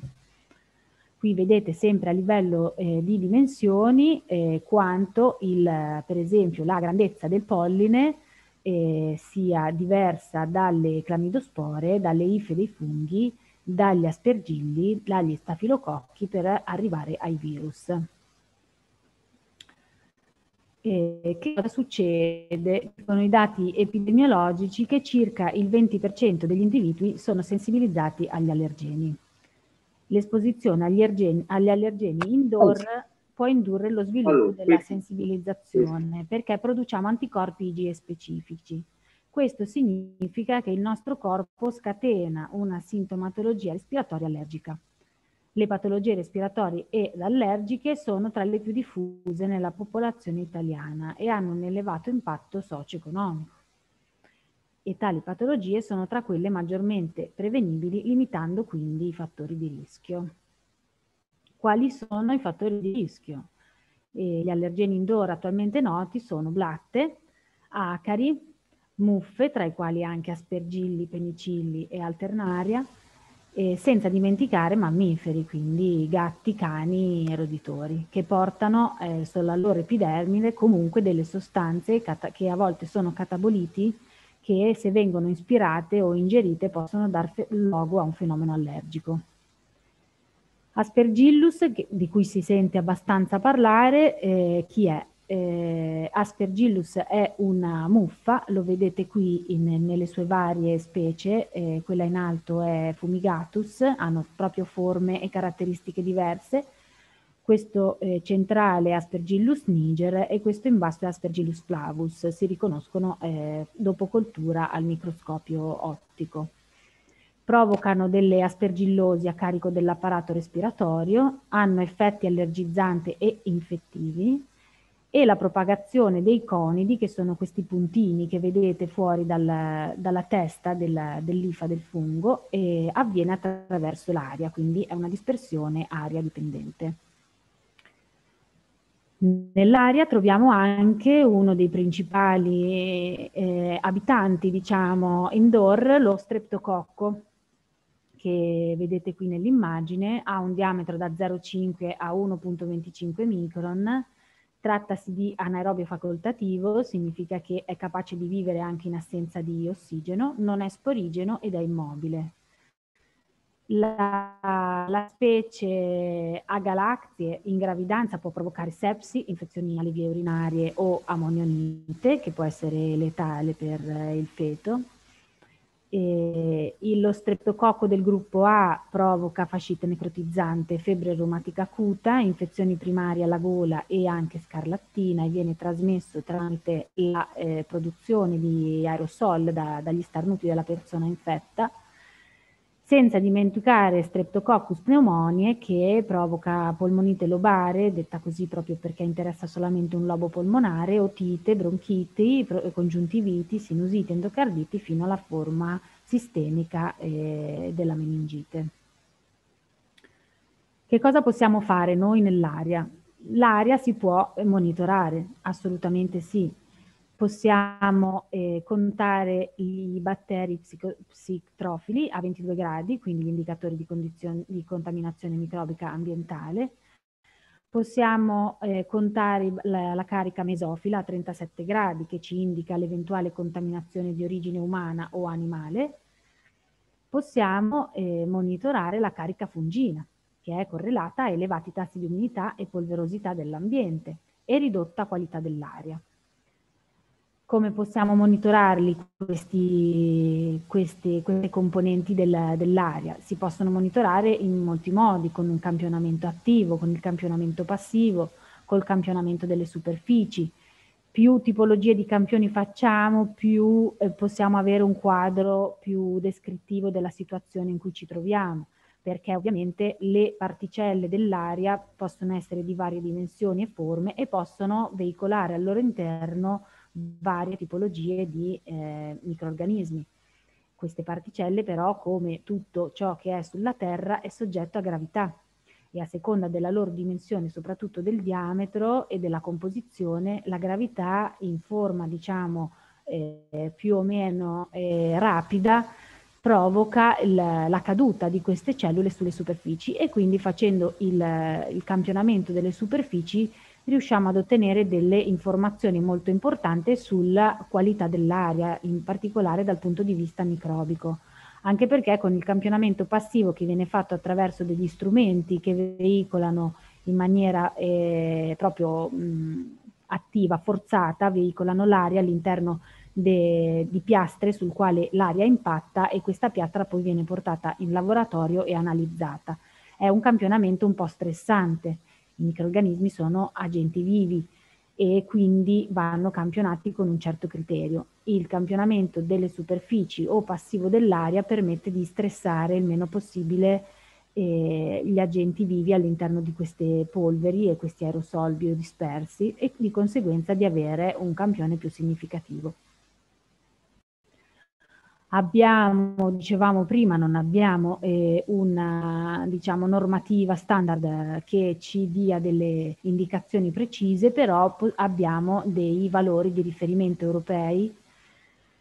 Qui vedete sempre a livello eh, di dimensioni eh, quanto il, per esempio la grandezza del polline eh, sia diversa dalle clamidospore, dalle ife dei funghi, dagli aspergilli, dagli stafilococchi per arrivare ai virus eh, che cosa succede? Sono i dati epidemiologici che circa il 20% degli individui sono sensibilizzati agli allergeni. L'esposizione agli, ergeni, agli allergeni indoor può indurre lo sviluppo allora, della sensibilizzazione perché produciamo anticorpi IgE specifici. Questo significa che il nostro corpo scatena una sintomatologia respiratoria allergica le patologie respiratorie ed allergiche sono tra le più diffuse nella popolazione italiana e hanno un elevato impatto socio-economico. E tali patologie sono tra quelle maggiormente prevenibili, limitando quindi i fattori di rischio. Quali sono i fattori di rischio? E gli allergeni indoor attualmente noti sono blatte, acari, muffe, tra i quali anche aspergilli, penicilli e alternaria, eh, senza dimenticare mammiferi, quindi gatti, cani e roditori, che portano eh, sulla loro epidermide comunque delle sostanze che a volte sono cataboliti che se vengono ispirate o ingerite possono dar luogo a un fenomeno allergico. Aspergillus, che, di cui si sente abbastanza parlare, eh, chi è? eh, Aspergillus è una muffa, lo vedete qui in, nelle sue varie specie, eh, quella in alto è Fumigatus, hanno proprio forme e caratteristiche diverse, questo eh, centrale è Aspergillus niger e questo in basso è Aspergillus flavus, si riconoscono eh, dopo coltura al microscopio ottico provocano delle aspergillosi a carico dell'apparato respiratorio, hanno effetti allergizzanti e infettivi, e la propagazione dei conidi, che sono questi puntini che vedete fuori dal, dalla testa del, dell'ifa del fungo, avviene attraverso l'aria, quindi è una dispersione aria dipendente. Nell'aria troviamo anche uno dei principali eh, abitanti, diciamo, indoor, lo streptococco, che vedete qui nell'immagine, ha un diametro da 0,5 a 1,25 micron, Trattasi di anaerobio facoltativo, significa che è capace di vivere anche in assenza di ossigeno, non è sporigeno ed è immobile. La, la specie a galactie in gravidanza può provocare sepsi, infezioni alle vie urinarie o ammonionite, che può essere letale per il feto, eh, lo streptococco del gruppo A provoca fascite necrotizzante, febbre reumatica acuta, infezioni primarie alla gola e anche scarlattina e viene trasmesso tramite la eh, produzione di aerosol da, dagli starnuti della persona infetta senza dimenticare Streptococcus pneumoniae che provoca polmonite lobare, detta così proprio perché interessa solamente un lobo polmonare, otite, bronchiti, congiuntiviti, sinusite, endocarditi fino alla forma sistemica eh, della meningite. Che cosa possiamo fare noi nell'aria? L'aria si può monitorare, assolutamente sì possiamo eh, contare i batteri psicotrofili a 22 gradi, quindi gli indicatori di, di contaminazione microbica ambientale, possiamo eh, contare la, la, carica mesofila a 37 gradi che ci indica l'eventuale contaminazione di origine umana o animale, possiamo eh, monitorare la carica fungina che è correlata a elevati tassi di umidità e polverosità dell'ambiente e ridotta qualità dell'aria come possiamo monitorarli questi, questi, queste componenti del, dell'aria? Si possono monitorare in molti modi, con un campionamento attivo, con il campionamento passivo, col campionamento delle superfici. Più tipologie di campioni facciamo, più eh, possiamo avere un quadro più descrittivo della situazione in cui ci troviamo, perché ovviamente le particelle dell'aria possono essere di varie dimensioni e forme e possono veicolare al loro interno varie tipologie di eh, microorganismi. Queste particelle però, come tutto ciò che è sulla Terra, è soggetto a gravità e a seconda della loro dimensione, soprattutto del diametro e della composizione, la gravità in forma, diciamo, eh, più o meno eh, rapida provoca il, la caduta di queste cellule sulle superfici e quindi facendo il, il campionamento delle superfici riusciamo ad ottenere delle informazioni molto importanti sulla qualità dell'aria, in particolare dal punto di vista microbico anche perché con il campionamento passivo che viene fatto attraverso degli strumenti che veicolano in maniera eh, proprio mh, attiva, forzata, veicolano l'aria all'interno de, di piastre sul quale l'aria impatta e questa piastra poi viene portata in laboratorio e analizzata. È un campionamento un po' stressante i microrganismi sono agenti vivi e quindi vanno campionati con un certo criterio. Il campionamento delle superfici o passivo dell'aria permette di stressare il meno possibile eh, gli agenti vivi all'interno di queste polveri e questi aerosol biodispersi e di conseguenza di avere un campione più significativo. Abbiamo, dicevamo prima, non abbiamo eh, una diciamo, normativa standard eh, che ci dia delle indicazioni precise, però abbiamo dei valori di riferimento europei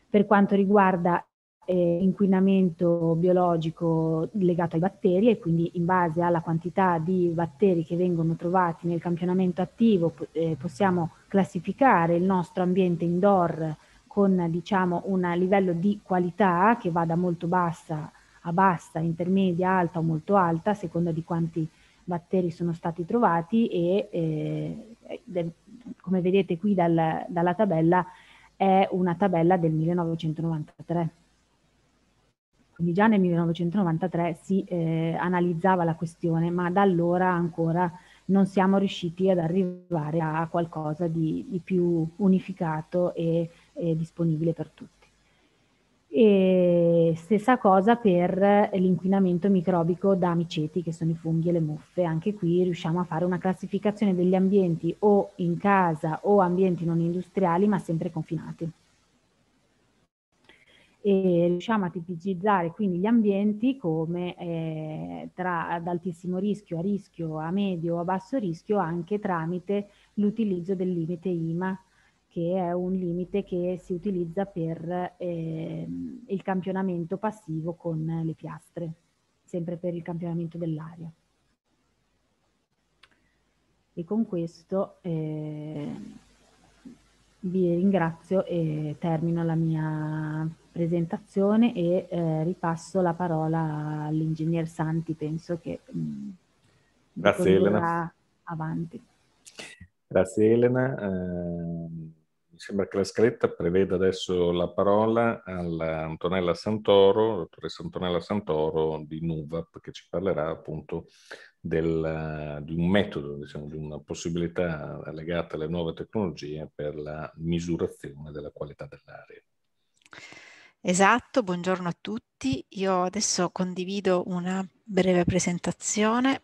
per quanto riguarda eh, inquinamento biologico legato ai batteri e quindi in base alla quantità di batteri che vengono trovati nel campionamento attivo eh, possiamo classificare il nostro ambiente indoor con diciamo un livello di qualità che va da molto bassa a bassa, intermedia, alta o molto alta, a seconda di quanti batteri sono stati trovati e eh, eh come vedete qui dal, dalla tabella è una tabella del 1993. Quindi già nel 1993 si eh, analizzava la questione, ma da allora ancora non siamo riusciti ad arrivare a qualcosa di, di più unificato e eh, disponibile per tutti. E stessa cosa per l'inquinamento microbico da miceti, che sono i funghi e le muffe. Anche qui riusciamo a fare una classificazione degli ambienti o in casa o ambienti non industriali, ma sempre confinati. E riusciamo a tipicizzare quindi gli ambienti come eh, tra ad altissimo rischio, a rischio, a medio o a basso rischio anche tramite l'utilizzo del limite IMA che è un limite che si utilizza per eh, il campionamento passivo con le piastre, sempre per il campionamento dell'aria. E con questo eh, vi ringrazio e termino la mia presentazione e eh, ripasso la parola all'ingegner Santi, penso che mh, mm, Grazie, Elena. avanti. Grazie Elena. Eh mi sembra che la scaletta preveda adesso la parola all'Antonella eh, Santoro, dottoressa Antonella Santoro di NUVAP, che ci parlerà appunto del, eh, di un metodo, diciamo, di una possibilità legata alle nuove tecnologie per la misurazione della qualità dell'aria. Esatto, buongiorno a tutti. Io adesso condivido una breve presentazione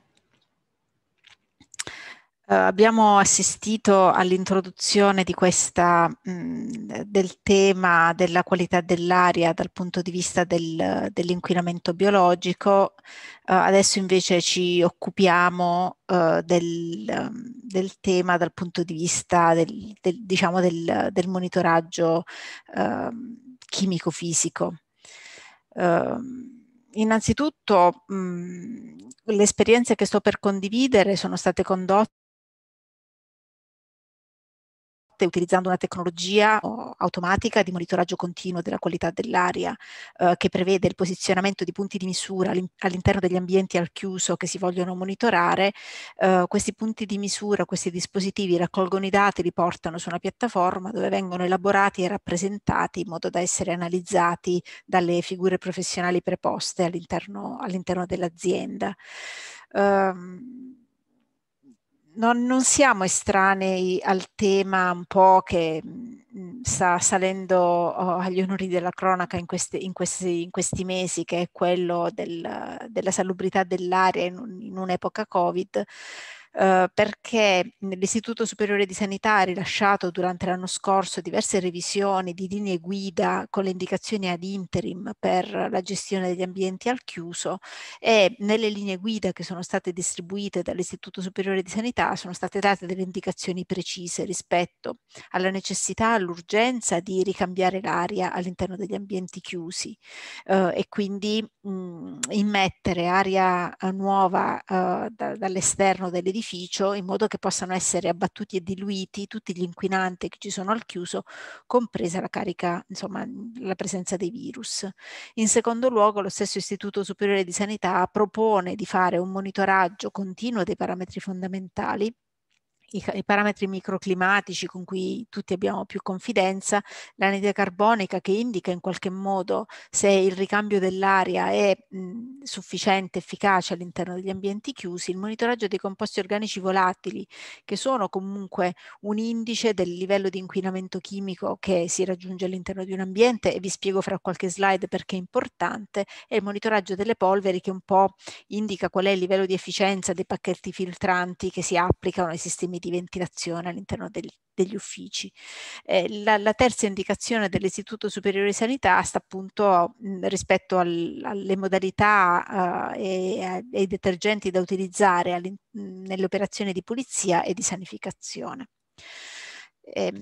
Uh, abbiamo assistito all'introduzione di questa, mh, del tema della qualità dell'aria dal punto di vista del, dell'inquinamento biologico, uh, adesso invece ci occupiamo uh, del, del, tema dal punto di vista del, del diciamo monitoraggio ehm, chimico-fisico. Ehm, innanzitutto mh, le esperienze che sto per condividere sono state condotte fatte utilizzando una tecnologia automatica di monitoraggio continuo della qualità dell'aria eh, che prevede il posizionamento di punti di misura all'interno degli ambienti al chiuso che si vogliono monitorare. Eh, questi punti di misura, questi dispositivi raccolgono i dati, li portano su una piattaforma dove vengono elaborati e rappresentati in modo da essere analizzati dalle figure professionali preposte all'interno, all dell'azienda. Um, non, non, siamo estranei al tema un po' che mm, sta salendo oh, agli onori della cronaca in questi, in questi, in questi mesi, che è quello del, della salubrità dell'aria in, in un'epoca Covid eh, perché l'Istituto Superiore di Sanità ha rilasciato durante l'anno scorso diverse revisioni di linee guida con le indicazioni ad interim per la gestione degli ambienti al chiuso e nelle linee guida che sono state distribuite dall'Istituto Superiore di Sanità sono state date delle indicazioni precise rispetto alla necessità, all'urgenza di ricambiare l'aria all'interno degli ambienti chiusi eh, e quindi mh, mhmm, immettere aria eh, nuova uh, da, dall'esterno dell'edificio in modo che possano essere abbattuti e diluiti tutti gli inquinanti che ci sono al chiuso, compresa la carica, insomma, la presenza dei virus. In secondo luogo, lo stesso Istituto Superiore di Sanità propone di fare un monitoraggio continuo dei parametri fondamentali i, i parametri microclimatici con cui tutti abbiamo più confidenza, l'anidride carbonica che indica in qualche modo se il ricambio dell'aria è mh, mhmm, sufficiente, efficace all'interno degli ambienti chiusi, il monitoraggio dei composti organici volatili che sono comunque un indice del livello di inquinamento chimico che si raggiunge all'interno di un ambiente e vi spiego fra qualche slide perché è importante e il monitoraggio delle polveri che un po' indica qual è il livello di efficienza dei pacchetti filtranti che si applicano ai sistemi di ventilazione all'interno del, degli uffici. Eh, la, la, terza indicazione dell'Istituto Superiore di Sanità sta appunto mh, mm, rispetto al, alle modalità uh, e ai eh, detergenti da utilizzare mm, nelle operazioni di pulizia e di sanificazione. Eh,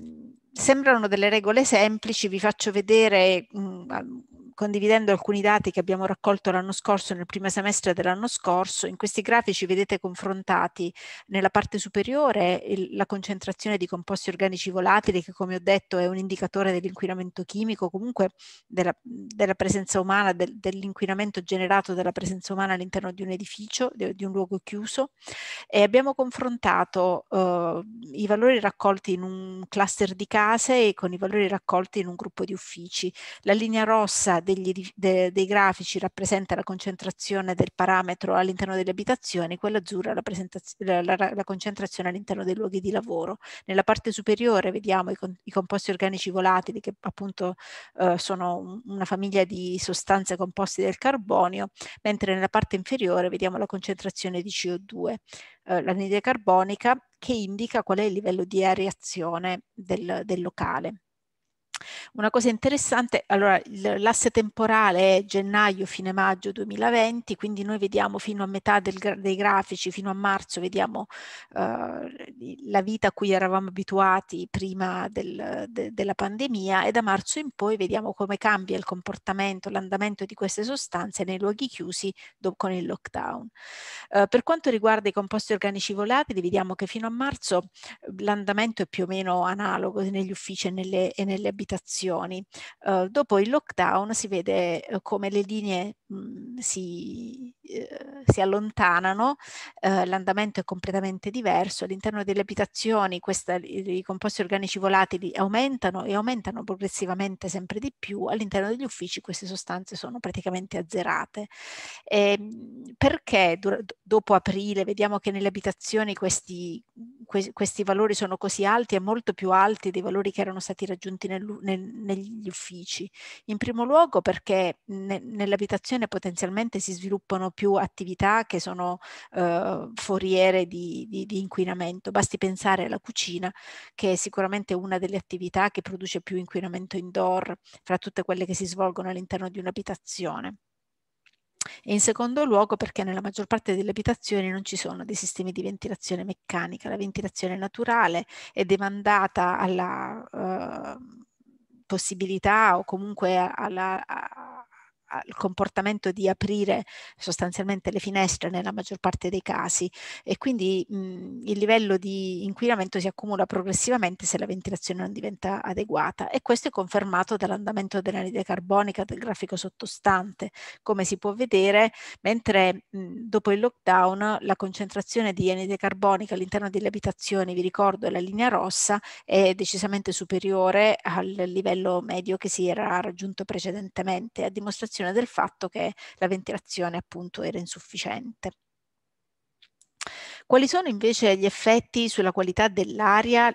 sembrano delle regole semplici, vi faccio vedere mh, mm, condividendo alcuni dati che abbiamo raccolto l'anno scorso, nel primo semestre dell'anno scorso, in questi grafici vedete confrontati nella parte superiore il, la concentrazione di composti organici volatili, che come ho detto è un indicatore dell'inquinamento chimico, comunque della, della presenza umana, del, dell'inquinamento generato dalla presenza umana all'interno di un edificio, di, di, un luogo chiuso, e abbiamo confrontato eh, i valori raccolti in un cluster di case e con i valori raccolti in un gruppo di uffici. La linea rossa degli, de, dei grafici rappresenta la concentrazione del parametro all'interno delle abitazioni, quella azzurra la, la, la, la concentrazione all'interno dei luoghi di lavoro. Nella parte superiore vediamo i, i composti organici volatili che appunto eh, sono una famiglia di sostanze composte del carbonio, mentre nella parte inferiore vediamo la concentrazione di CO2 eh, l'anidride carbonica che indica qual è il livello di areazione del, del locale. Una cosa interessante, allora l'asse temporale è gennaio, fine maggio 2020, quindi noi vediamo fino a metà del, dei grafici, fino a marzo, vediamo eh, la vita a cui eravamo abituati prima del, de, della pandemia e da marzo in poi vediamo come cambia il comportamento, l'andamento di queste sostanze nei luoghi chiusi do, con il lockdown. Eh, per quanto riguarda i composti organici volatili, vediamo che fino a marzo eh, l'andamento è più o meno analogo negli uffici e nelle, e nelle abitazioni abitazioni. Uh, eh, dopo il lockdown si vede uh, come le linee mh, si, eh, si, allontanano, eh, l'andamento è completamente diverso, all'interno delle abitazioni questa, i, i composti organici volatili aumentano e aumentano progressivamente sempre di più, all'interno degli uffici queste sostanze sono praticamente azzerate. E, ehm, perché dopo aprile vediamo che nelle abitazioni questi, que questi valori sono così alti e molto più alti dei valori che erano stati raggiunti nel, ne, negli uffici. In primo luogo perché ne, nell'abitazione potenzialmente si sviluppano più attività che sono eh, foriere di, di, di, inquinamento. Basti pensare alla cucina, che è sicuramente una delle attività che produce più inquinamento indoor fra tutte quelle che si svolgono all'interno di un'abitazione. E in secondo luogo perché nella maggior parte delle abitazioni non ci sono dei sistemi di ventilazione meccanica, la ventilazione naturale è demandata alla... Eh, possibilità o comunque alla, al comportamento di aprire sostanzialmente le finestre nella maggior parte dei casi e quindi mh, mhmm, il livello di inquinamento si accumula progressivamente se la ventilazione non diventa adeguata e questo è confermato dall'andamento dell'anidride carbonica del grafico sottostante. Come si può vedere, mentre mh, mhmm, dopo il lockdown la concentrazione di anidride carbonica all'interno delle abitazioni, vi ricordo, è la linea rossa, è decisamente superiore al livello medio che si era raggiunto precedentemente, a dimostrazione dimostrazione del fatto che la ventilazione appunto era insufficiente. Quali sono invece gli effetti sulla qualità dell'aria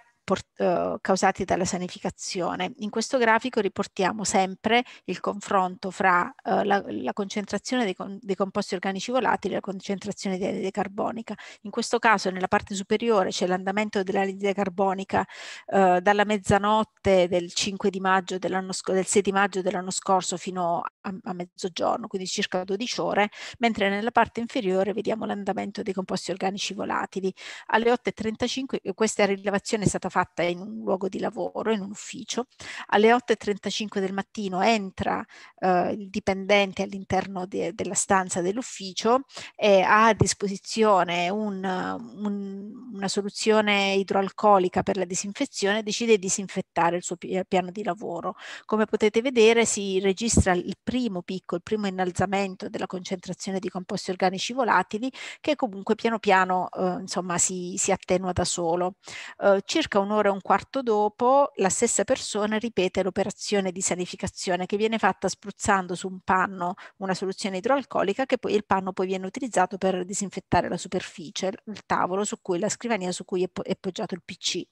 uh, causati dalla sanificazione. In questo grafico riportiamo sempre il confronto fra uh, la, la, concentrazione dei, con dei, composti organici volatili e la concentrazione di anidride carbonica. In questo caso nella parte superiore c'è l'andamento dell'anidride carbonica uh, dalla mezzanotte del 5 di maggio dell'anno del 6 di maggio dell'anno scorso fino a, a mezzogiorno, quindi circa 12 ore, mentre nella parte inferiore vediamo l'andamento dei composti organici volatili. Alle 8.35 questa rilevazione è stata fatta fatta in un luogo di lavoro, in un ufficio. Alle 8.35 del mattino entra eh, il dipendente all'interno de della stanza dell'ufficio e ha a disposizione un, un, una soluzione idroalcolica per la disinfezione e decide di disinfettare il suo pi piano di lavoro. Come potete vedere si registra il primo picco, il primo innalzamento della concentrazione di composti organici volatili che comunque piano piano eh, insomma si, si attenua da solo. Eh, circa un'ora e un quarto dopo la stessa persona ripete l'operazione di sanificazione che viene fatta spruzzando su un panno una soluzione idroalcolica che poi il panno poi viene utilizzato per disinfettare la superficie, il tavolo su cui la scrivania su cui è, po è poggiato il PC.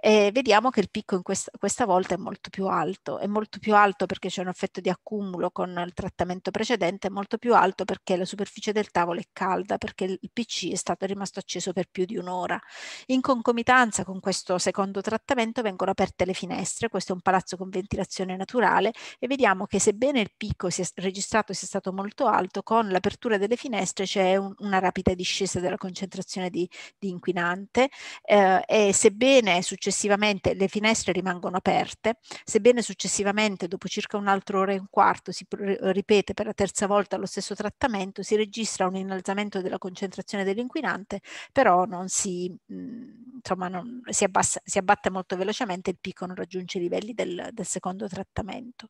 E vediamo che il picco questa, questa volta è molto più alto, è molto più alto perché c'è un effetto di accumulo con il trattamento precedente, è molto più alto perché la superficie del tavolo è calda, perché il PC è stato rimasto acceso per più di un'ora. In concomitanza con questo secondo trattamento vengono aperte le finestre, questo è un palazzo con ventilazione naturale e vediamo che sebbene il picco sia registrato sia stato molto alto, con l'apertura delle finestre c'è un, una rapida discesa della concentrazione di, di inquinante eh, e sebbene successivamente le finestre rimangono aperte, sebbene successivamente dopo circa un'altra ora e un quarto si ripete per la terza volta lo stesso trattamento, si registra un innalzamento della concentrazione dell'inquinante, però non si, mh, mm, insomma, non, si abbassa si abbatte molto velocemente il picco non raggiunge i livelli del, del secondo trattamento.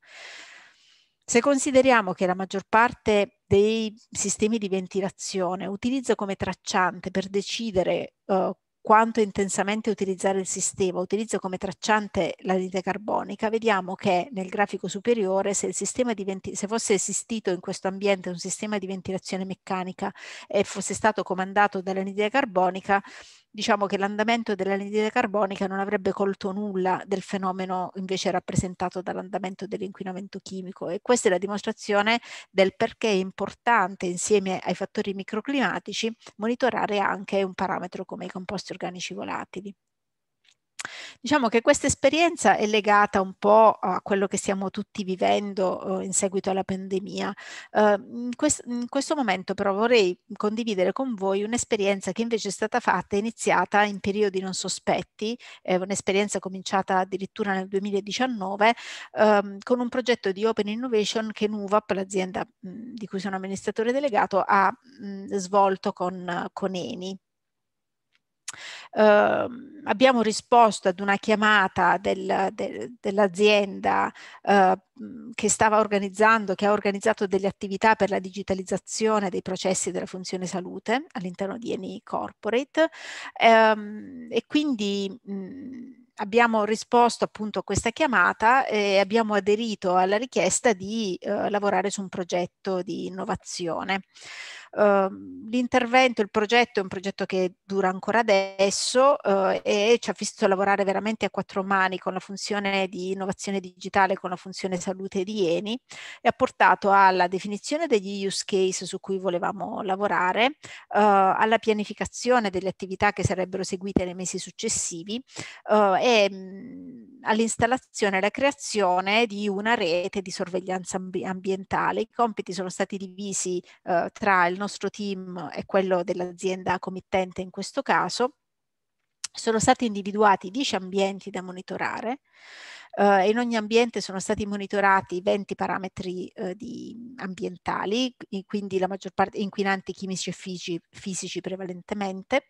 Se consideriamo che la maggior parte dei sistemi di ventilazione utilizza come tracciante per decidere eh, quanto intensamente utilizzare il sistema, utilizza come tracciante l'anidride carbonica, vediamo che nel grafico superiore se, il sistema di se fosse esistito in questo ambiente un sistema di ventilazione meccanica e fosse stato comandato dall'anidride carbonica, diciamo che l'andamento dell'anidride carbonica non avrebbe colto nulla del fenomeno invece rappresentato dall'andamento dell'inquinamento chimico e questa è la dimostrazione del perché è importante insieme ai fattori microclimatici monitorare anche un parametro come i composti organici volatili. Diciamo che questa esperienza è legata un po' a quello che stiamo tutti vivendo eh, in seguito alla pandemia. Eh, in, quest- in, questo momento però vorrei condividere con voi un'esperienza che invece è stata fatta e iniziata in periodi non sospetti, eh, un'esperienza cominciata addirittura nel 2019 ehm, con un progetto di Open Innovation che Nuvap, l'azienda mh, mm, di cui sono amministratore delegato, ha mh, mm, svolto con, con Eni eh, abbiamo risposto ad una chiamata del, de, dell'azienda eh, che stava organizzando, che ha organizzato delle attività per la digitalizzazione dei processi della funzione salute all'interno di Eni Corporate ehm, e quindi mh, abbiamo risposto appunto a questa chiamata e abbiamo aderito alla richiesta di eh, lavorare su un progetto di innovazione. Ehm, l'intervento, il progetto è un progetto che dura ancora adesso uh, e ci ha visto lavorare veramente a quattro mani con la funzione di innovazione digitale, con la funzione salute di Eni e ha portato alla definizione degli use case su cui volevamo lavorare, uh, alla pianificazione delle attività che sarebbero seguite nei mesi successivi eh, e mh, mm, all'installazione e alla creazione di una rete di sorveglianza ambi- ambientale. I compiti sono stati divisi tra il nostro team e quello dell'azienda committente in questo caso, sono stati individuati 10 ambienti da monitorare eh, in ogni ambiente sono stati monitorati 20 parametri eh, di, ambientali, quindi la maggior parte inquinanti chimici e fisici, fisici prevalentemente,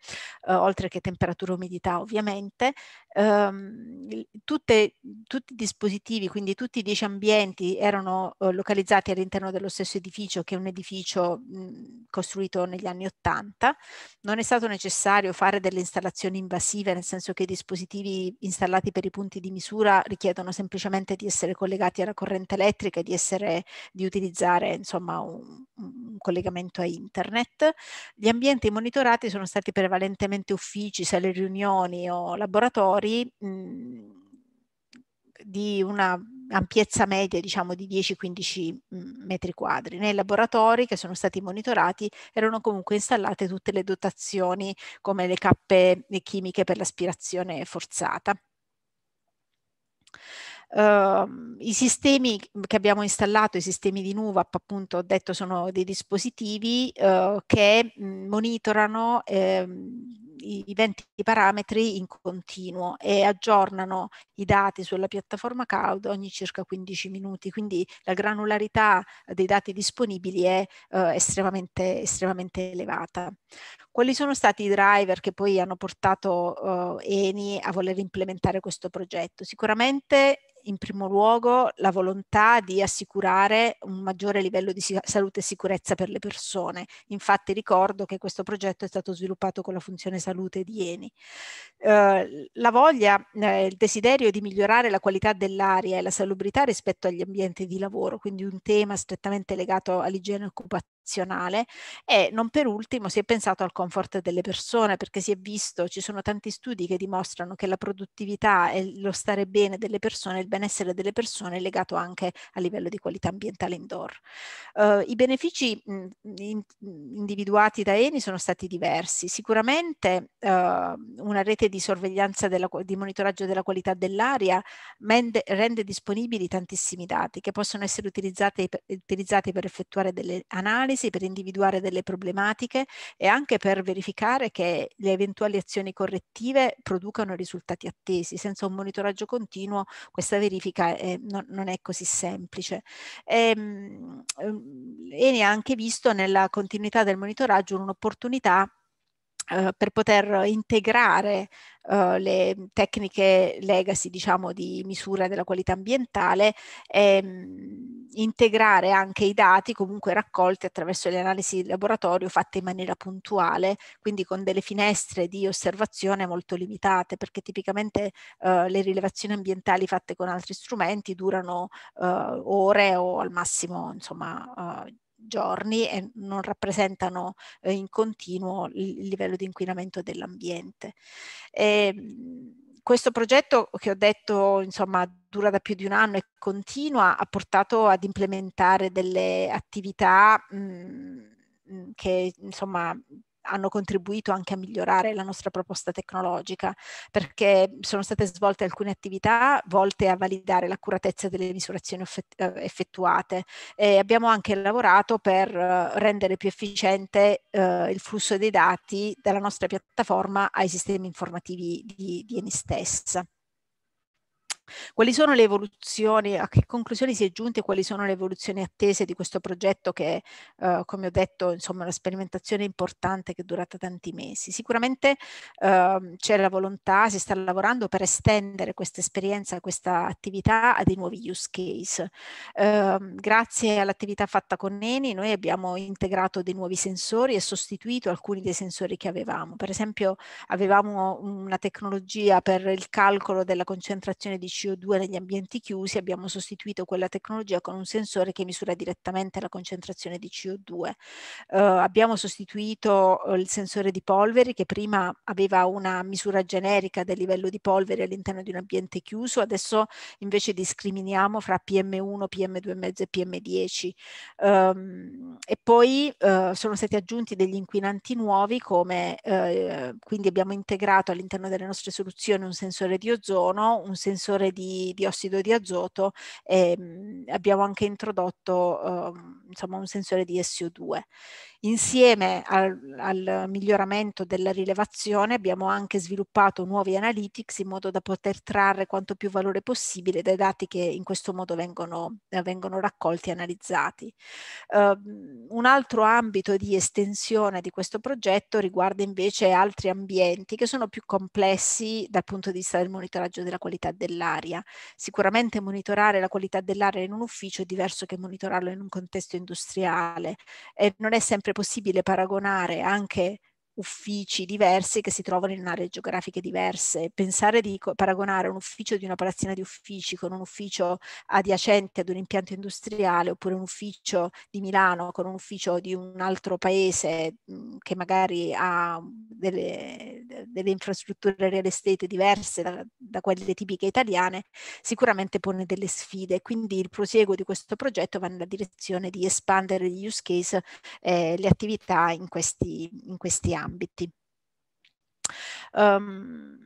eh, oltre che temperatura e umidità ovviamente, ehm, tutte, tutti i dispositivi, quindi tutti i dieci ambienti erano eh, localizzati all'interno dello stesso edificio che è un edificio mh, mm, costruito negli anni Ottanta. non è stato necessario fare delle installazioni invasive, nel senso che i dispositivi installati per i punti di misura richiedono semplicemente di essere collegati alla corrente elettrica e di, essere, di utilizzare creare insomma, un, un, collegamento a internet. Gli ambienti monitorati sono stati prevalentemente uffici, sale riunioni o laboratori mh, di una ampiezza media diciamo di 10-15 metri quadri. Nei laboratori che sono stati monitorati erano comunque installate tutte le dotazioni come le cappe chimiche per l'aspirazione forzata. Uh, I sistemi che abbiamo installato, i sistemi di NUVAP, appunto ho detto, sono dei dispositivi uh, che mm, monitorano eh, i 20 parametri in continuo e aggiornano i dati sulla piattaforma cloud ogni circa 15 minuti, quindi la granularità dei dati disponibili è uh, estremamente, estremamente elevata. Quali sono stati i driver che poi hanno portato eh, Eni a voler implementare questo progetto? Sicuramente in primo luogo la volontà di assicurare un maggiore livello di sic- salute e sicurezza per le persone. Infatti ricordo che questo progetto è stato sviluppato con la funzione salute di Eni. Eh, la voglia, eh, il desiderio di migliorare la qualità dell'aria e la salubrità rispetto agli ambienti di lavoro, quindi un tema strettamente legato all'igiene occupazionale nazionale e non per ultimo si è pensato al comfort delle persone perché si è visto, ci sono tanti studi che dimostrano che la produttività e lo stare bene delle persone, il benessere delle persone è legato anche a livello di qualità ambientale indoor. Uh, I benefici mh, mhmm, in, individuati da ENI sono stati diversi, sicuramente uh, una rete di sorveglianza della, di monitoraggio della qualità dell'aria rende, rende disponibili tantissimi dati che possono essere utilizzati, utilizzati per effettuare delle analisi analisi per individuare delle problematiche e anche per verificare che le eventuali azioni correttive producano i risultati attesi. Senza un monitoraggio continuo questa verifica è, eh, non, non, è così semplice. Ehm, ehm, e, e ne ha anche visto nella continuità del monitoraggio un'opportunità eh, per poter integrare eh, le tecniche legacy, diciamo, di misura della qualità ambientale e mh, mm, integrare anche i dati comunque raccolti attraverso le analisi di laboratorio fatte in maniera puntuale, quindi con delle finestre di osservazione molto limitate, perché tipicamente eh, le rilevazioni ambientali fatte con altri strumenti durano eh, ore o al massimo, insomma, eh, giorni e non rappresentano eh, in continuo il livello di inquinamento dell'ambiente. Ehm, questo progetto che ho detto insomma dura da più di un anno e continua ha portato ad implementare delle attività mh, mm, mm, che insomma hanno contribuito anche a migliorare la nostra proposta tecnologica, perché sono state svolte alcune attività volte a validare l'accuratezza delle misurazioni eh, effettuate e abbiamo anche lavorato per eh, rendere più efficiente eh, il flusso dei dati dalla nostra piattaforma ai sistemi informativi di, di Eni stessa. Quali sono le evoluzioni, a che conclusioni si è giunti e quali sono le evoluzioni attese di questo progetto che, eh, come ho detto, insomma, è una sperimentazione importante che è durata tanti mesi. Sicuramente eh, c'è la volontà, si sta lavorando per estendere questa esperienza, questa attività a dei nuovi use case. Eh, grazie all'attività fatta con Neni noi abbiamo integrato dei nuovi sensori e sostituito alcuni dei sensori che avevamo. Per esempio avevamo una tecnologia per il calcolo della concentrazione di CO2 negli ambienti chiusi abbiamo sostituito quella tecnologia con un sensore che misura direttamente la concentrazione di CO2. Eh, uhm, abbiamo sostituito uhm, il sensore di polveri che prima aveva una misura generica del livello di polveri all'interno di un ambiente chiuso, adesso invece discriminiamo fra PM1, PM2,5 e PM10. Um, e poi uh, sono stati aggiunti degli inquinanti nuovi come uh, quindi abbiamo integrato all'interno delle nostre soluzioni un sensore di ozono, un sensore emettere di ossido di azoto e mhmm, abbiamo anche introdotto eh, insomma, un sensore di SO2. Insieme al, al, miglioramento della rilevazione abbiamo anche sviluppato nuovi analytics in modo da poter trarre quanto più valore possibile dai dati che in questo modo vengono, vengono raccolti e analizzati. Uh, un altro ambito di estensione di questo progetto riguarda invece altri ambienti che sono più complessi dal punto di vista del monitoraggio della qualità dell'aria. Sicuramente monitorare la qualità dell'aria in un ufficio è diverso che monitorarlo in un contesto industriale e non è sempre sempre possibile paragonare anche uffici diversi che si trovano in aree geografiche diverse. Pensare di paragonare un ufficio di una palazzina di uffici con un ufficio adiacente ad un impianto industriale oppure un ufficio di Milano con un ufficio di un altro paese mh, mhmm, che magari ha delle, delle, infrastrutture real estate diverse da, da quelle tipiche italiane, sicuramente pone delle sfide. Quindi il prosieguo di questo progetto va nella direzione di espandere gli use case, eh, le attività in questi, in questi anni ambiti. Um,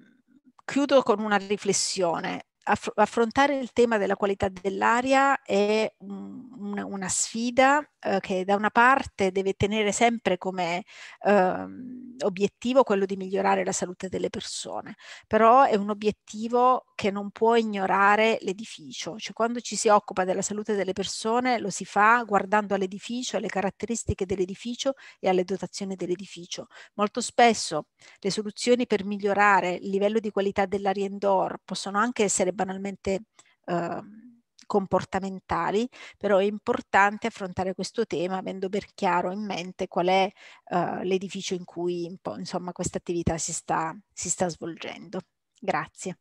chiudo con una riflessione aff affrontare il tema della qualità dell'aria è una, una sfida eh, che da una parte deve tenere sempre come eh, obiettivo quello di migliorare la salute delle persone, però è un obiettivo che non può ignorare l'edificio, cioè quando ci si occupa della salute delle persone lo si fa guardando all'edificio, alle caratteristiche dell'edificio e alle dotazioni dell'edificio. Molto spesso le soluzioni per migliorare il livello di qualità dell'aria indoor possono anche essere banalmente eh, comportamentali, però è importante affrontare questo tema avendo ben chiaro in mente qual è eh, l'edificio in cui insomma, questa attività si sta, si sta svolgendo. Grazie.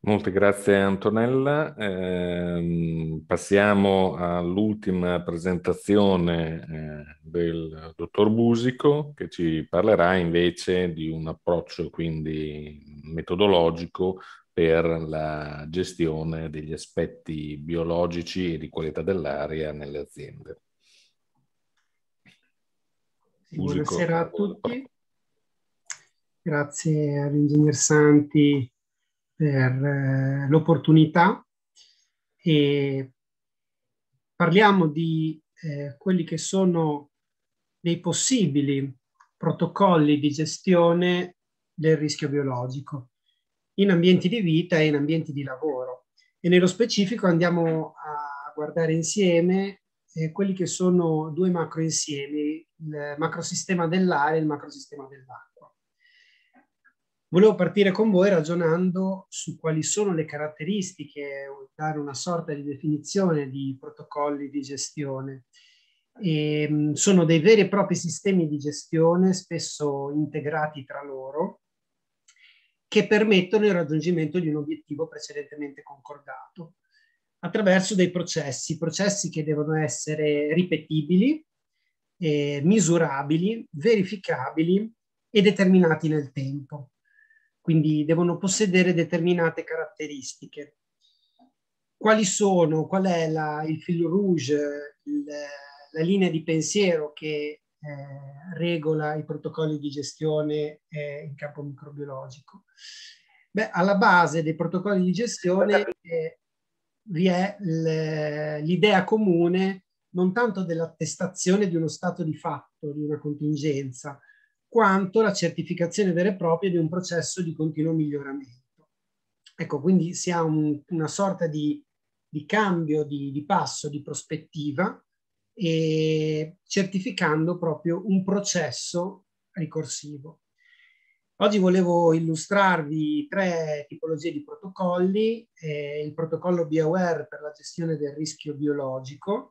Molte grazie Antonella. Eh, passiamo all'ultima presentazione eh, del dottor Busico che ci parlerà invece di un approccio quindi metodologico per la gestione degli aspetti biologici e di qualità dell'aria nelle aziende. Busico, buonasera a tutti. Grazie all'ingegner Santi per eh, l'opportunità e parliamo di eh, quelli che sono dei possibili protocolli di gestione del rischio biologico in ambienti di vita e in ambienti di lavoro. E nello specifico andiamo a guardare insieme eh, quelli che sono due macro insiemi, il macrosistema dell'aria e il macrosistema dell'acqua. Volevo partire con voi ragionando su quali sono le caratteristiche, dare una sorta di definizione di protocolli di gestione. E ehm, sono dei veri e propri sistemi di gestione, spesso integrati tra loro, che permettono il raggiungimento di un obiettivo precedentemente concordato attraverso dei processi, processi che devono essere ripetibili, eh, misurabili, verificabili e determinati nel tempo quindi devono possedere determinate caratteristiche. Quali sono? Qual è la, il fil rouge, il, la linea di pensiero che eh, regola i protocolli di gestione eh, in campo microbiologico? Beh, alla base dei protocolli di gestione eh, vi è l'idea comune non tanto dell'attestazione di uno stato di fatto, di una contingenza, quanto la certificazione vera e propria di un processo di continuo miglioramento. Ecco, quindi si ha un, una sorta di, di cambio di, di passo, di prospettiva, e certificando proprio un processo ricorsivo. Oggi volevo illustrarvi tre tipologie di protocolli, eh, il protocollo BeAware per la gestione del rischio biologico,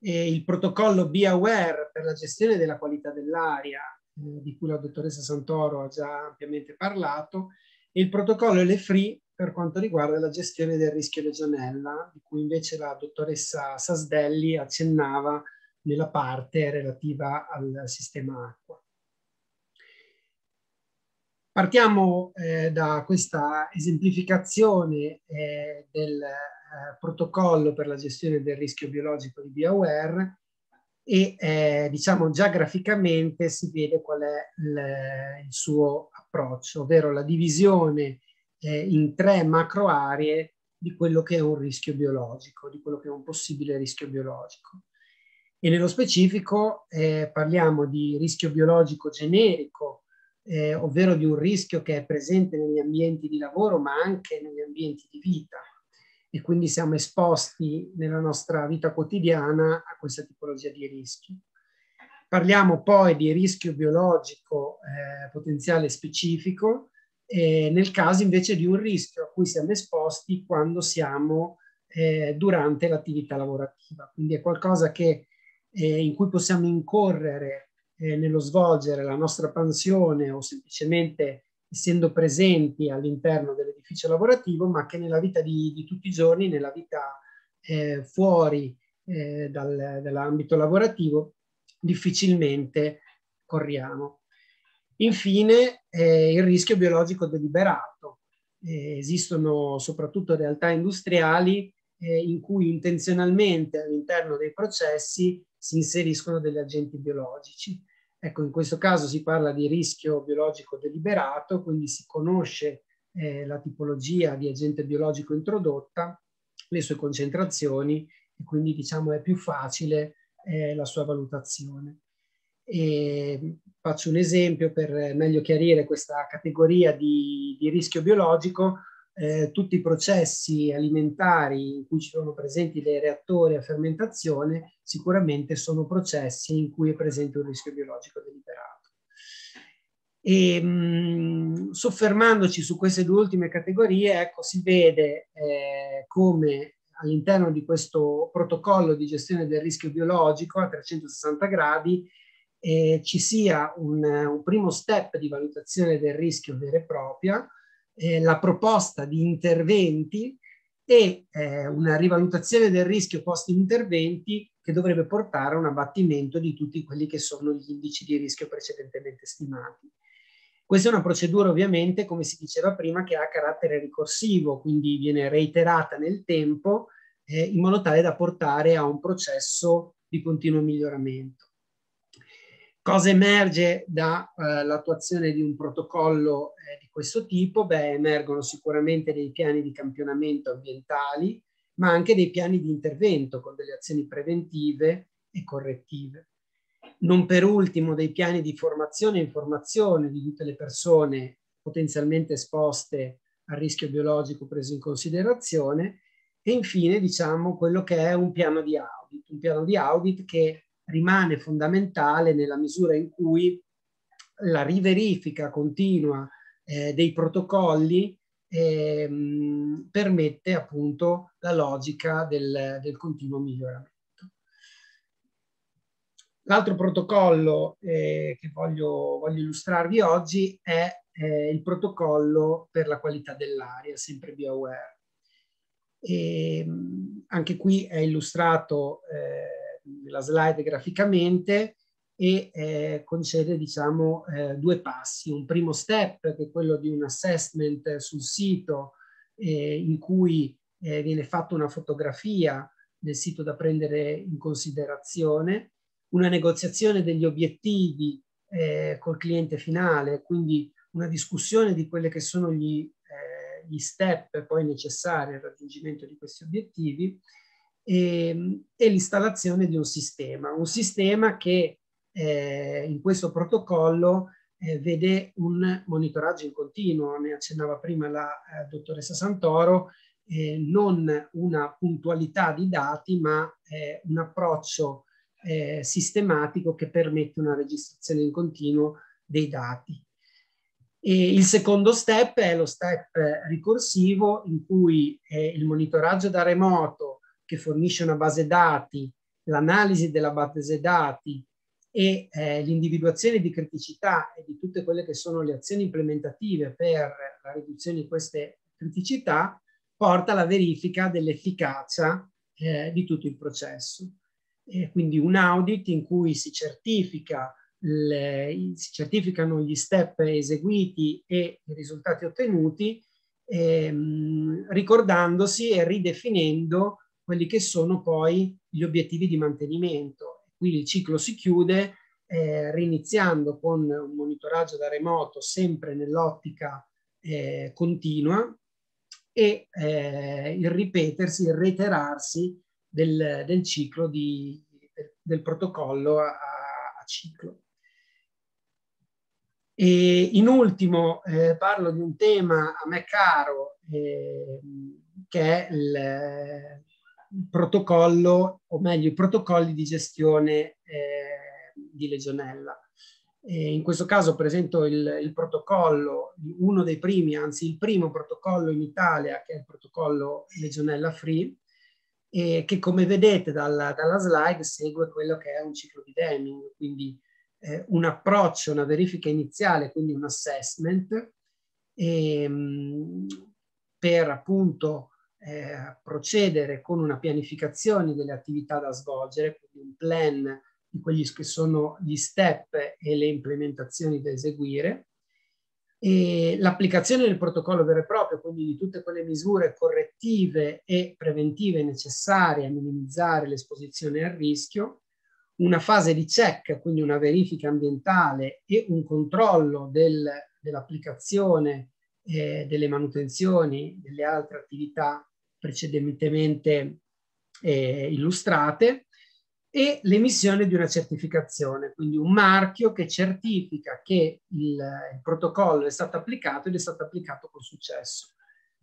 e il protocollo BeAware per la gestione della qualità dell'aria eh, di cui la dottoressa Santoro ha già ampiamente parlato, e il protocollo LFRI per quanto riguarda la gestione del rischio legionella, di cui invece la dottoressa Sasdelli accennava nella parte relativa al sistema acqua. Partiamo eh, da questa esemplificazione eh, del eh, protocollo per la gestione del rischio biologico di BAWare e eh, diciamo già graficamente si vede qual è il, il suo approccio, ovvero la divisione eh, in tre macro aree di quello che è un rischio biologico, di quello che è un possibile rischio biologico. E nello specifico eh, parliamo di rischio biologico generico, eh, ovvero di un rischio che è presente negli ambienti di lavoro ma anche negli ambienti di vita e quindi siamo esposti nella nostra vita quotidiana a questa tipologia di rischio. Parliamo poi di rischio biologico eh, potenziale specifico, eh, nel caso invece di un rischio a cui siamo esposti quando siamo eh, durante l'attività lavorativa. Quindi è qualcosa che, eh, in cui possiamo incorrere eh, nello svolgere la nostra pensione o semplicemente essendo presenti all'interno dell'edificio lavorativo, ma che nella vita di, di tutti i giorni, nella vita eh, fuori eh, dal, dall'ambito lavorativo, difficilmente corriamo. Infine, eh, il rischio biologico deliberato. Eh, esistono soprattutto realtà industriali eh, in cui intenzionalmente all'interno dei processi si inseriscono degli agenti biologici Ecco, in questo caso si parla di rischio biologico deliberato, quindi si conosce eh, la tipologia di agente biologico introdotta, le sue concentrazioni e quindi diciamo è più facile eh, la sua valutazione. E faccio un esempio per meglio chiarire questa categoria di, di rischio biologico eh, tutti i processi alimentari in cui ci sono presenti dei reattori a fermentazione sicuramente sono processi in cui è presente un rischio biologico deliberato. E, mh, mm, soffermandoci su queste due ultime categorie, ecco, si vede eh, come all'interno di questo protocollo di gestione del rischio biologico a 360 gradi eh, ci sia un, un primo step di valutazione del rischio vera e propria, eh, la proposta di interventi e eh, una rivalutazione del rischio post interventi che dovrebbe portare a un abbattimento di tutti quelli che sono gli indici di rischio precedentemente stimati. Questa è una procedura ovviamente, come si diceva prima, che ha carattere ricorsivo, quindi viene reiterata nel tempo eh, in modo tale da portare a un processo di continuo miglioramento. Cosa emerge dall'attuazione eh, di un protocollo eh, di questo tipo? Beh, emergono sicuramente dei piani di campionamento ambientali, ma anche dei piani di intervento con delle azioni preventive e correttive. Non per ultimo dei piani di formazione e informazione di tutte le persone potenzialmente esposte al rischio biologico preso in considerazione e infine diciamo quello che è un piano di audit, un piano di audit che rimane fondamentale nella misura in cui la riverifica continua eh, dei protocolli ehm, permette appunto la logica del, del continuo miglioramento. L'altro protocollo eh, che voglio, voglio, illustrarvi oggi è eh, il protocollo per la qualità dell'aria, sempre BioWare. E, ehm, anche qui è illustrato eh, la slide graficamente e eh, concede diciamo, eh, due passi. Un primo step che è quello di un assessment sul sito eh, in cui eh, viene fatta una fotografia del sito da prendere in considerazione, una negoziazione degli obiettivi eh, col cliente finale, quindi una discussione di quelli che sono gli, eh, gli step poi necessari al raggiungimento di questi obiettivi e, ehm, e l'installazione di un sistema, un sistema che eh, in questo protocollo eh, vede un monitoraggio in continuo, ne accennava prima la eh, dottoressa Santoro, eh, non una puntualità di dati, ma eh, un approccio eh, sistematico che permette una registrazione in continuo dei dati. E il secondo step è lo step ricorsivo in cui il monitoraggio da remoto che fornisce una base dati, l'analisi della base dati e eh, l'individuazione di criticità e di tutte quelle che sono le azioni implementative per la riduzione di queste criticità, porta alla verifica dell'efficacia eh, di tutto il processo. E quindi un audit in cui si, certifica le, si certificano gli step eseguiti e i risultati ottenuti, ehm, ricordandosi e ridefinendo quelli che sono poi gli obiettivi di mantenimento. Qui il ciclo si chiude eh, riniziando con un monitoraggio da remoto sempre nell'ottica eh, continua e eh, il ripetersi, il reiterarsi del, del ciclo di, del, del protocollo a, a ciclo. E in ultimo eh, parlo di un tema a me caro, eh, che è il, protocollo, o meglio i protocolli di gestione eh, di legionella. E in questo caso presento il, il, protocollo, uno dei primi, anzi il primo protocollo in Italia, che è il protocollo legionella free, eh, che come vedete dalla, dalla, slide segue quello che è un ciclo di Deming, quindi eh, un approccio, una verifica iniziale, quindi un assessment, ehm, per appunto eh, procedere con una pianificazione delle attività da svolgere, quindi un plan di quelli che sono gli step e le implementazioni da eseguire, l'applicazione del protocollo vero e proprio, quindi di tutte quelle misure correttive e preventive necessarie a minimizzare l'esposizione al rischio, una fase di check, quindi una verifica ambientale e un controllo del, dell'applicazione eh, delle manutenzioni, delle altre attività precedentemente eh, illustrate e l'emissione di una certificazione, quindi un marchio che certifica che il, il, protocollo è stato applicato ed è stato applicato con successo.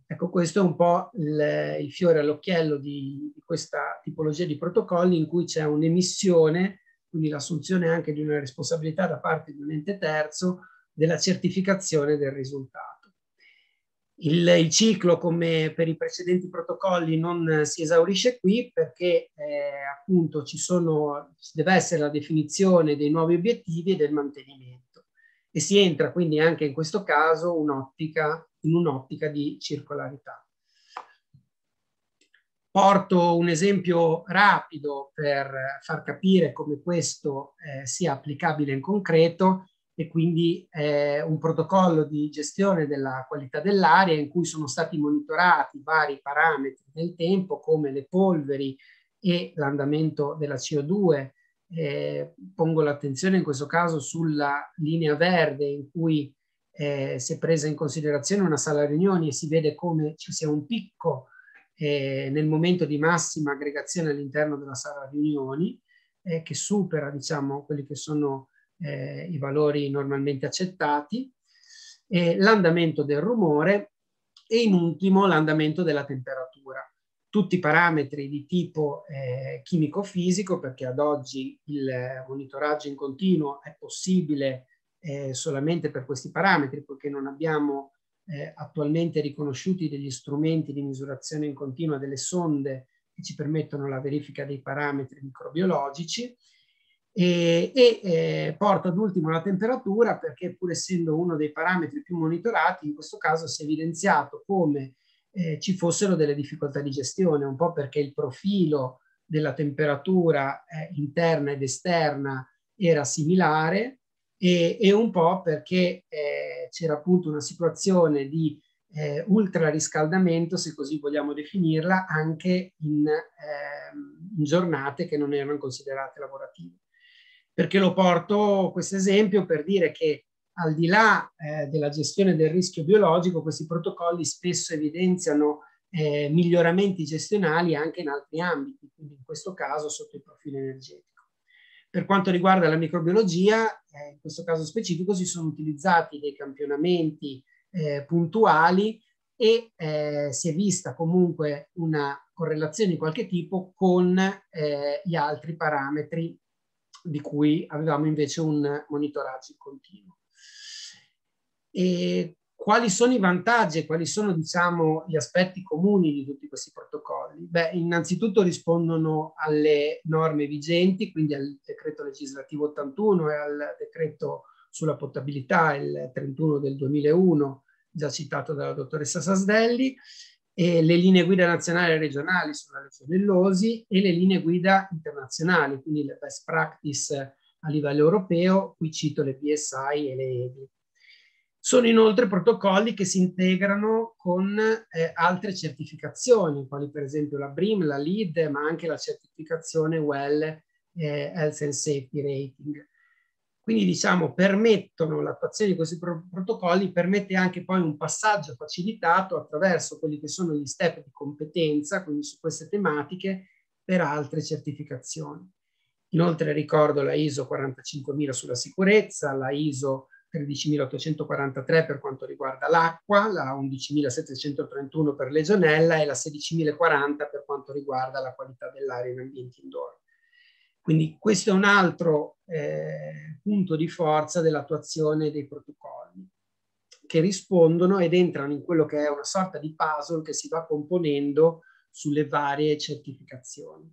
Ecco, questo è un po' il, il fiore all'occhiello di, di, questa tipologia di protocolli in cui c'è un'emissione, quindi l'assunzione anche di una responsabilità da parte di un ente terzo della certificazione del risultato. Il, il, ciclo, come per i precedenti protocolli, non si esaurisce qui perché eh, appunto ci sono, deve essere la definizione dei nuovi obiettivi e del mantenimento e si entra quindi anche in questo caso un'ottica, in un'ottica di circolarità. Porto un esempio rapido per far capire come questo eh, sia applicabile in concreto e quindi è un protocollo di gestione della qualità dell'aria in cui sono stati monitorati vari parametri del tempo come le polveri e l'andamento della CO2. Eh, pongo l'attenzione in questo caso sulla linea verde in cui eh, si è presa in considerazione una sala riunioni e si vede come ci sia un picco eh, nel momento di massima aggregazione all'interno della sala riunioni eh, che supera diciamo quelli che sono eh, i valori normalmente accettati, eh, l'andamento del rumore e in ultimo l'andamento della temperatura. Tutti parametri di tipo eh, chimico-fisico perché ad oggi il monitoraggio in continuo è possibile eh, solamente per questi parametri poiché non abbiamo eh, attualmente riconosciuti degli strumenti di misurazione in continua delle sonde che ci permettono la verifica dei parametri microbiologici e, e eh, porto ad ultimo la temperatura perché pur essendo uno dei parametri più monitorati, in questo caso si è evidenziato come eh, ci fossero delle difficoltà di gestione, un po' perché il profilo della temperatura eh, interna ed esterna era similare e, e un po' perché eh, c'era appunto una situazione di eh, ultrariscaldamento, se così vogliamo definirla, anche in, eh, in giornate che non erano considerate lavorative. Perché lo porto questo esempio per dire che al di là eh, della gestione del rischio biologico, questi protocolli spesso evidenziano eh, miglioramenti gestionali anche in altri ambiti, quindi in questo caso sotto il profilo energetico. Per quanto riguarda la microbiologia, eh, in questo caso specifico si sono utilizzati dei campionamenti eh, puntuali e eh, si è vista comunque una correlazione di qualche tipo con eh, gli altri parametri di cui avevamo invece un monitoraggio continuo. E quali sono i vantaggi e quali sono diciamo, gli aspetti comuni di tutti questi protocolli? Beh, innanzitutto rispondono alle norme vigenti, quindi al decreto legislativo 81 e al decreto sulla potabilità, il 31 del 2001, già citato dalla dottoressa Sasdelli, eh, le linee guida nazionali e regionali sulla legionellosi e le linee guida internazionali, quindi le best practice a livello europeo, qui cito le PSI e le EBI. Sono inoltre protocolli che si integrano con eh, altre certificazioni, quali per esempio la BRIM, la LEED, ma anche la certificazione WELL eh, Health and Safety Rating. Quindi diciamo permettono l'attuazione di questi pro protocolli, permette anche poi un passaggio facilitato attraverso quelli che sono gli step di competenza, quindi su queste tematiche, per altre certificazioni. Inoltre ricordo la ISO 45000 sulla sicurezza, la ISO 13843 per quanto riguarda l'acqua, la 11731 per legionella e la 16040 per quanto riguarda la qualità dell'aria in ambienti indoor. Quindi questo è un altro eh, punto di forza dell'attuazione dei protocolli che rispondono ed entrano in quello che è una sorta di puzzle che si va componendo sulle varie certificazioni.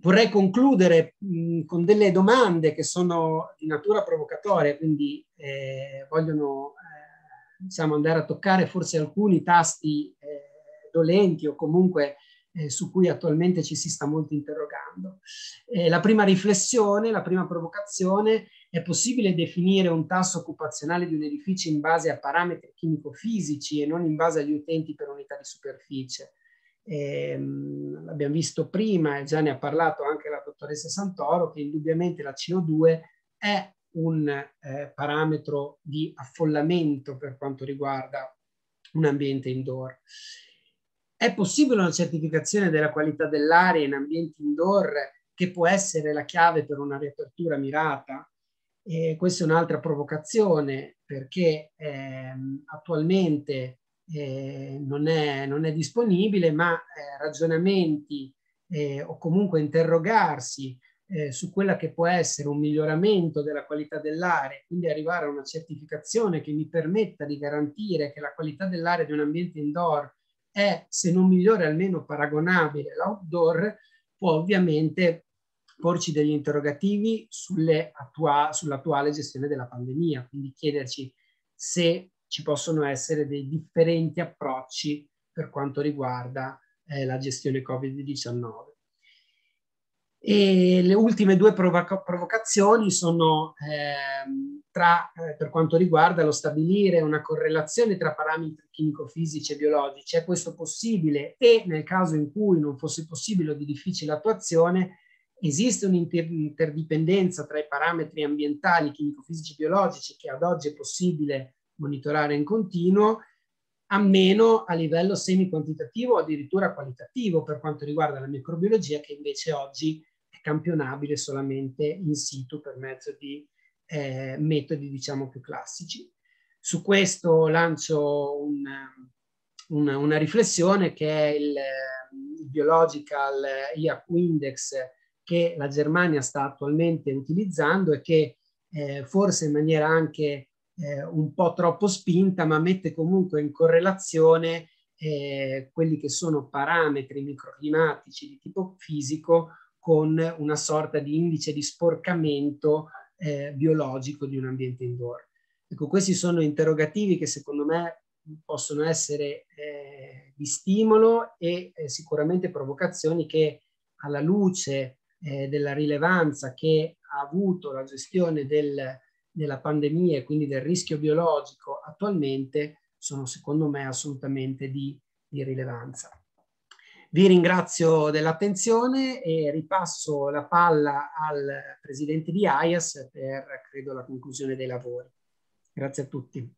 Vorrei concludere mh, con delle domande che sono di natura provocatoria, quindi eh, vogliono eh, diciamo, andare a toccare forse alcuni tasti eh, dolenti o comunque eh, su cui attualmente ci si sta molto interrogando. Eh, la prima riflessione, la prima provocazione, è possibile definire un tasso occupazionale di un edificio in base a parametri chimico-fisici e non in base agli utenti per unità di superficie? Eh, l'abbiamo visto prima e già ne ha parlato anche la dottoressa Santoro, che indubbiamente la CO2 è un eh, parametro di affollamento per quanto riguarda un ambiente indoor. È possibile una certificazione della qualità dell'aria in ambienti indoor che può essere la chiave per una riapertura mirata? E questa è un'altra provocazione perché ehm, attualmente eh, non, è, non, è, disponibile, ma eh, ragionamenti eh, o comunque interrogarsi eh, su quella che può essere un miglioramento della qualità dell'aria, quindi arrivare a una certificazione che mi permetta di garantire che la qualità dell'aria di un ambiente indoor è, se non migliore, almeno paragonabile all'outdoor, può ovviamente porci degli interrogativi attua sull'attuale gestione della pandemia, quindi chiederci se ci possono essere dei differenti approcci per quanto riguarda eh, la gestione Covid-19. E le ultime due provo provocazioni sono ehm, tra, eh, per quanto riguarda lo stabilire una correlazione tra parametri chimico-fisici e biologici. È questo possibile e nel caso in cui non fosse possibile o di difficile attuazione, esiste un'interdipendenza tra i parametri ambientali, chimico-fisici, e biologici che ad oggi è possibile monitorare in continuo, a meno a livello semi-quantitativo o addirittura qualitativo per quanto riguarda la microbiologia che invece oggi è campionabile solamente in situ per mezzo di eh, metodi diciamo più classici. Su questo lancio un, un, una riflessione che è il, il Biological IAQ Index che la Germania sta attualmente utilizzando e che eh, forse in maniera anche eh, un po' troppo spinta, ma mette comunque in correlazione eh, quelli che sono parametri microclimatici di tipo fisico con una sorta di indice di sporcamento eh, biologico di un ambiente indoor. Ecco, questi sono interrogativi che secondo me possono essere eh, di stimolo e eh, sicuramente provocazioni che alla luce eh, della rilevanza che ha avuto la gestione del, della pandemia e quindi del rischio biologico attualmente sono secondo me assolutamente di, di rilevanza. Vi ringrazio dell'attenzione e ripasso la palla al presidente di AIAS per, credo, la conclusione dei lavori. Grazie a tutti.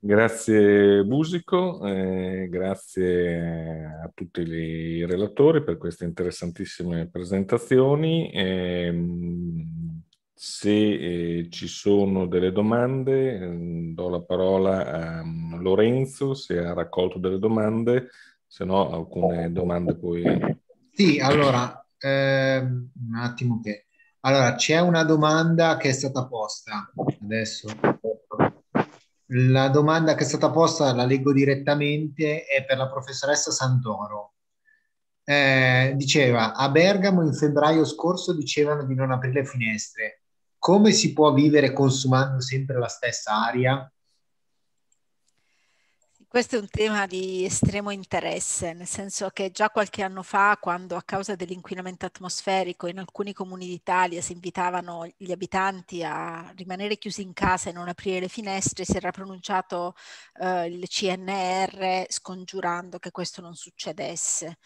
Grazie Busico, eh, grazie a tutti i relatori per queste interessantissime presentazioni. Eh, se eh, ci sono delle domande, ehm, do la parola a mm, Lorenzo se ha raccolto delle domande, se no alcune domande poi... Sì, allora, ehm, un attimo che... Allora, c'è una domanda che è stata posta adesso. La domanda che è stata posta, la leggo direttamente, è per la professoressa Santoro. Eh, diceva, a Bergamo in febbraio scorso dicevano di non aprire le finestre come si può vivere consumando sempre la stessa aria? Questo è un tema di estremo interesse, nel senso che già qualche anno fa, quando a causa dell'inquinamento atmosferico in alcuni comuni d'Italia si invitavano gli abitanti a rimanere chiusi in casa e non aprire le finestre, si era pronunciato eh, il CNR scongiurando che questo non succedesse.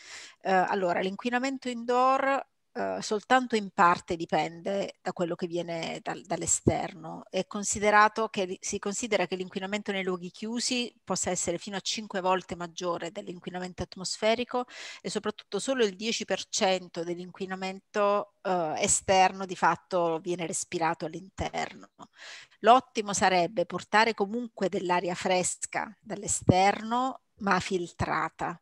Eh, allora, l'inquinamento indoor eh, soltanto in parte dipende da quello che viene dal, dall'esterno. È considerato che, si considera che l'inquinamento nei luoghi chiusi possa essere fino a 5 volte maggiore dell'inquinamento atmosferico e soprattutto solo il 10% dell'inquinamento eh, esterno di fatto viene respirato all'interno. L'ottimo sarebbe portare comunque dell'aria fresca dall'esterno ma filtrata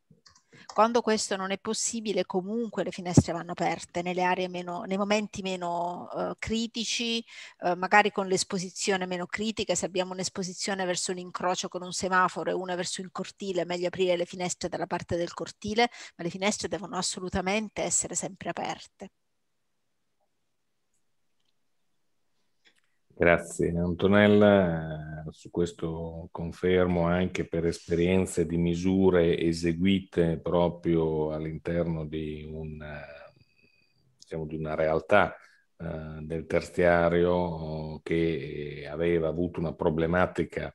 quando questo non è possibile, comunque le finestre vanno aperte nelle aree meno, nei momenti meno uh, critici, uh, magari con l'esposizione meno critica. Se abbiamo un'esposizione verso l'incrocio con un semaforo e una verso il cortile, è meglio aprire le finestre dalla parte del cortile, ma le finestre devono assolutamente essere sempre aperte. Grazie Antonella, eh, su questo confermo anche per esperienze di misure eseguite proprio all'interno di, eh, diciamo, di una, realtà eh, del terziario che aveva avuto una problematica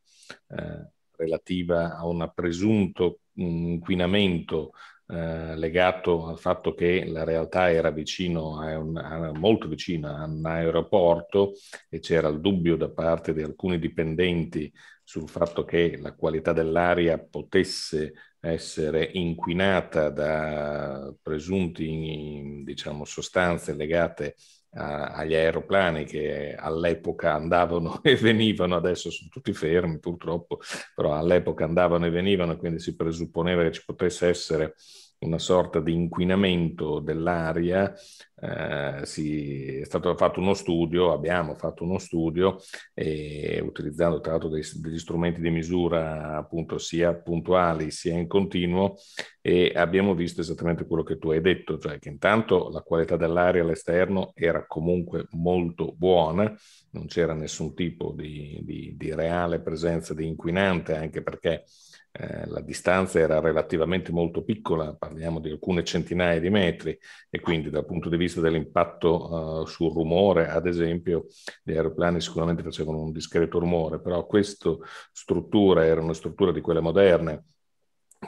relativa a un presunto mm, inquinamento eh, legato al fatto che la realtà era vicino a un, a, molto vicina a un aeroporto e c'era il dubbio da parte di alcuni dipendenti sul fatto che la qualità dell'aria potesse essere inquinata da presunti diciamo, sostanze legate a a, agli aeroplani che all'epoca andavano [LAUGHS] e venivano, adesso sono tutti fermi purtroppo, però all'epoca andavano e venivano, quindi si presupponeva che ci potesse essere una sorta di inquinamento dell'aria, eh, si, è stato fatto uno studio, abbiamo fatto uno studio, e, utilizzando tra l'altro dei, degli strumenti di misura appunto sia puntuali sia in continuo, e abbiamo visto esattamente quello che tu hai detto, cioè che intanto la qualità dell'aria all'esterno era comunque molto buona, non c'era nessun tipo di, di, di reale presenza di inquinante, anche perché eh, la distanza era relativamente molto piccola, parliamo di alcune centinaia di metri e quindi dal punto di vista dell'impatto eh, sul rumore, ad esempio, gli aeroplani sicuramente facevano un discreto rumore, però questa struttura era una struttura di quelle moderne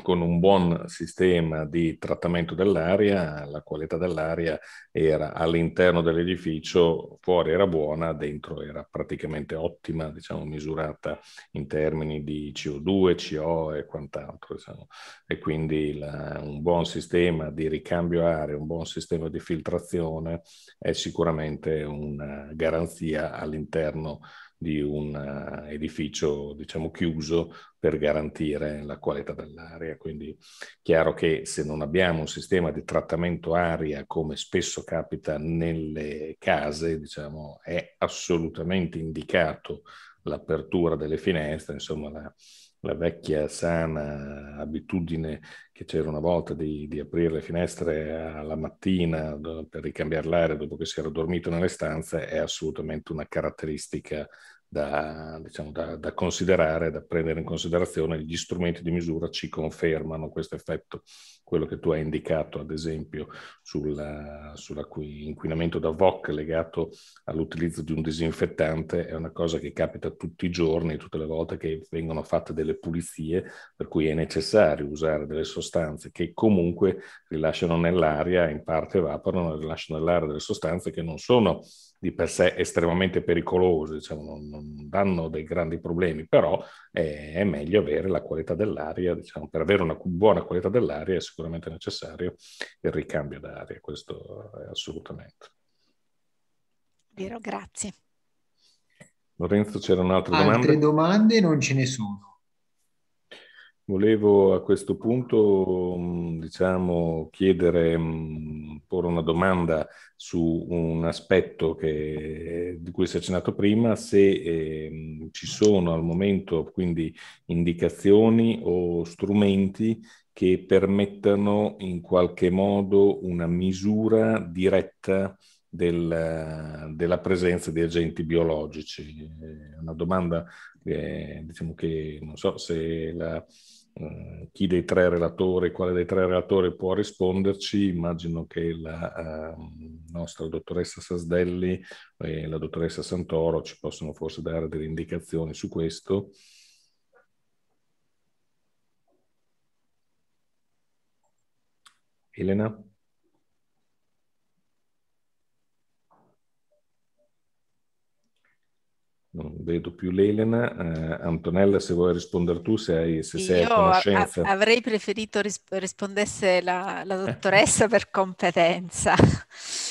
con un buon sistema di trattamento dell'aria, la qualità dell'aria era all'interno dell'edificio, fuori era buona, dentro era praticamente ottima, diciamo, misurata in termini di CO2, CO e quant'altro. Diciamo. E quindi la, un buon sistema di ricambio aria, un buon sistema di filtrazione è sicuramente una garanzia all'interno di un eh, edificio diciamo chiuso per garantire la qualità dell'aria. Quindi è chiaro che se non abbiamo un sistema di trattamento aria come spesso capita nelle case, diciamo, è assolutamente indicato l'apertura delle finestre, insomma la, la vecchia sana abitudine che c'era una volta di, di, aprire le finestre alla mattina per ricambiare l'aria dopo che si era dormito nelle stanze è assolutamente una caratteristica da, diciamo, da, da, considerare, da prendere in considerazione, gli strumenti di misura ci confermano questo effetto, quello che tu hai indicato ad esempio sull'inquinamento da VOC legato all'utilizzo di un disinfettante è una cosa che capita tutti i giorni, tutte le volte che vengono fatte delle pulizie, per cui è necessario usare delle sostanze che comunque rilasciano nell'aria, in parte evaporano, rilasciano nell'aria delle sostanze che non sono di per sé estremamente pericolose, diciamo, non, non, danno dei grandi problemi, però eh, è meglio avere la qualità dell'aria, diciamo, per avere una buona qualità dell'aria è sicuramente necessario il ricambio d'aria, questo è assolutamente. Vero, grazie. Lorenzo c'era un'altra Altre domanda? Altre domande non ce ne sono. Volevo a questo punto, diciamo, chiedere, porre una domanda su un aspetto che, di cui si è accennato prima, se eh, ci sono al momento quindi indicazioni o strumenti che permettano in qualche modo una misura diretta del, della presenza di agenti biologici. È una domanda eh, diciamo che non so se la eh, chi dei tre relatori, quale dei tre relatori può risponderci, immagino che la eh, nostra dottoressa Sasdelli e la dottoressa Santoro ci possono forse dare delle indicazioni su questo. Elena? non vedo più l'Elena. Eh, Antonella, se vuoi rispondere tu, se, hai, se sei a conoscenza. Av- avrei preferito risp- rispondesse la, la dottoressa per competenza. [LAUGHS]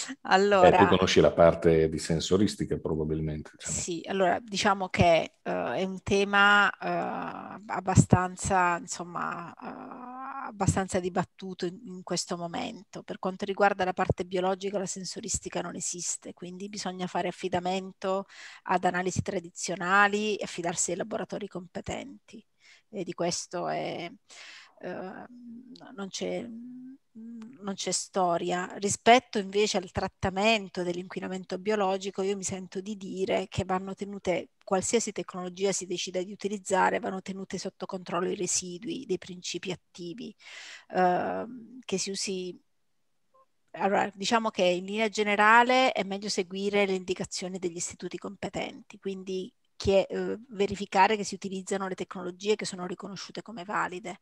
Eh, allora, eh, tu conosci la parte di sensoristica probabilmente. Diciamo. Sì, allora diciamo che uh, è un tema uh, abbastanza, insomma, uh, abbastanza dibattuto in, in questo momento. Per quanto riguarda la parte biologica, la sensoristica non esiste, quindi bisogna fare affidamento ad analisi 360 tradizionali e affidarsi ai laboratori competenti. E di questo è, eh, non, c'è, non c'è storia. Rispetto invece al trattamento dell'inquinamento biologico, io mi sento di dire che vanno tenute, qualsiasi tecnologia si decida di utilizzare, vanno tenute sotto controllo i residui dei principi attivi, eh, che si usi allora, diciamo che in linea generale è meglio seguire le indicazioni degli istituti competenti, quindi Uhm, verificare che si utilizzano le tecnologie che sono riconosciute come valide.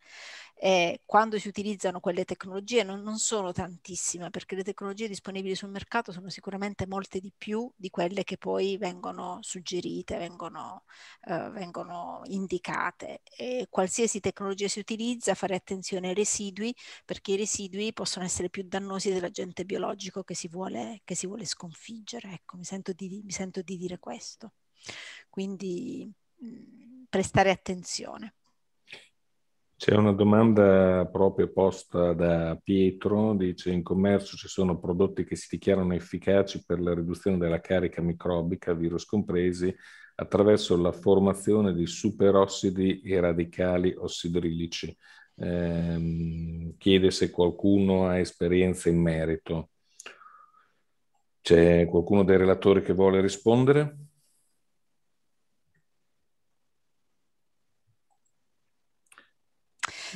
E eh, quando si utilizzano quelle tecnologie non, non, sono tantissime, perché le tecnologie disponibili sul mercato sono sicuramente molte di più di quelle che poi vengono suggerite, vengono, eh, vengono indicate. E qualsiasi tecnologia si utilizza, fare attenzione ai residui, perché i residui possono essere più dannosi dell'agente biologico che si vuole, che si vuole sconfiggere. Ecco, mi sento di, mi sento di dire questo quindi mh, mm, prestare attenzione. C'è una domanda proprio posta da Pietro, dice in commercio ci sono prodotti che si dichiarano efficaci per la riduzione della carica microbica, virus compresi, attraverso la formazione di superossidi e radicali ossidrilici. Eh, chiede se qualcuno ha esperienza in merito. C'è qualcuno dei relatori che vuole rispondere?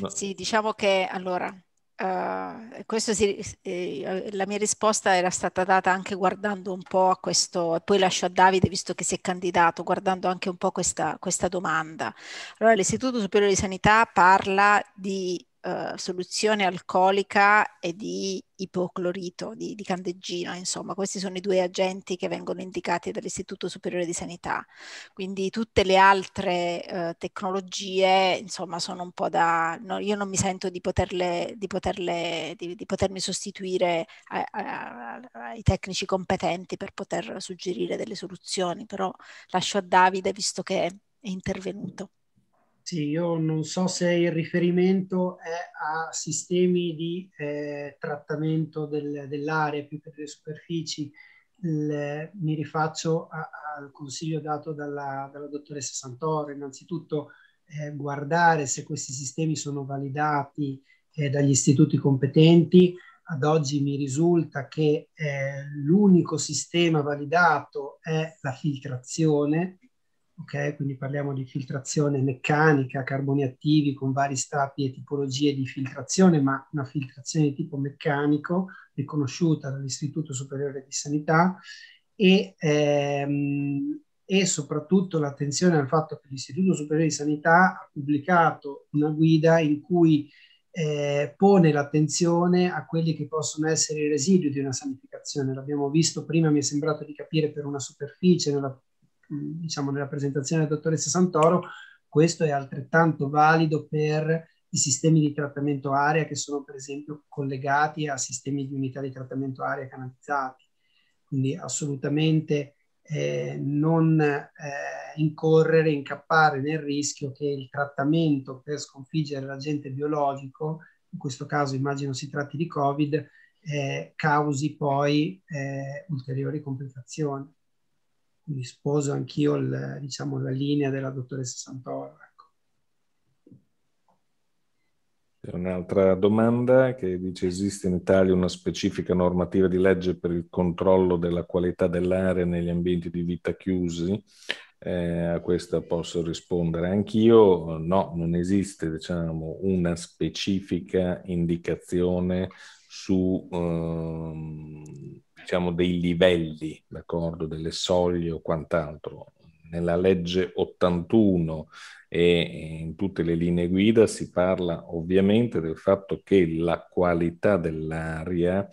Sì, diciamo che allora, uh, si, eh, la mia risposta era stata data anche guardando un po' a questo, poi lascio a Davide, visto che si è candidato, guardando anche un po' questa, questa domanda. Allora, l'Istituto Superiore di Sanità parla di eh, soluzione alcolica e di ipoclorito, di, di candeggino, insomma, questi sono i due agenti che vengono indicati dall'Istituto Superiore di Sanità. Quindi tutte le altre eh, tecnologie, insomma, sono un po' da... No, io non mi sento di poterle, di poterle di, di potermi sostituire a, a, a, ai tecnici competenti per poter suggerire delle soluzioni, però lascio a Davide, visto che è intervenuto. Sì, io non so se il riferimento è a sistemi di eh, trattamento del, dell'area più che delle superfici. Il, mi rifaccio a, al consiglio dato dalla, dalla dottoressa Santoro, innanzitutto eh, guardare se questi sistemi sono validati eh, dagli istituti competenti. Ad oggi mi risulta che eh, l'unico sistema validato è la filtrazione, ok? Quindi parliamo di filtrazione meccanica, carboni attivi con vari strappi e tipologie di filtrazione, ma una filtrazione di tipo meccanico riconosciuta dall'Istituto Superiore di Sanità e, ehm, e soprattutto l'attenzione al fatto che l'Istituto Superiore di Sanità ha pubblicato una guida in cui eh, pone l'attenzione a quelli che possono essere i residui di una sanificazione. L'abbiamo visto prima, mi è sembrato di capire, per una superficie, nella diciamo, nella presentazione della dottoressa Santoro, questo è altrettanto valido per i sistemi di trattamento aria che sono per esempio collegati a sistemi di unità di trattamento aria canalizzati. Quindi assolutamente eh, non eh, incorrere, incappare nel rischio che il trattamento per sconfiggere l'agente biologico, in questo caso immagino si tratti di Covid, eh, causi poi eh, ulteriori complicazioni quindi sposo anch'io il, diciamo, la linea della dottoressa Santoro. Ecco. C'è un'altra domanda che dice esiste in Italia una specifica normativa di legge per il controllo della qualità dell'aria negli ambienti di vita chiusi? Eh, a questa posso rispondere anch'io. No, non esiste diciamo, una specifica indicazione su... Ehm, diciamo, dei livelli, d'accordo, delle soglie o quant'altro. Nella legge 81 e in tutte le linee guida si parla ovviamente del fatto che la qualità dell'aria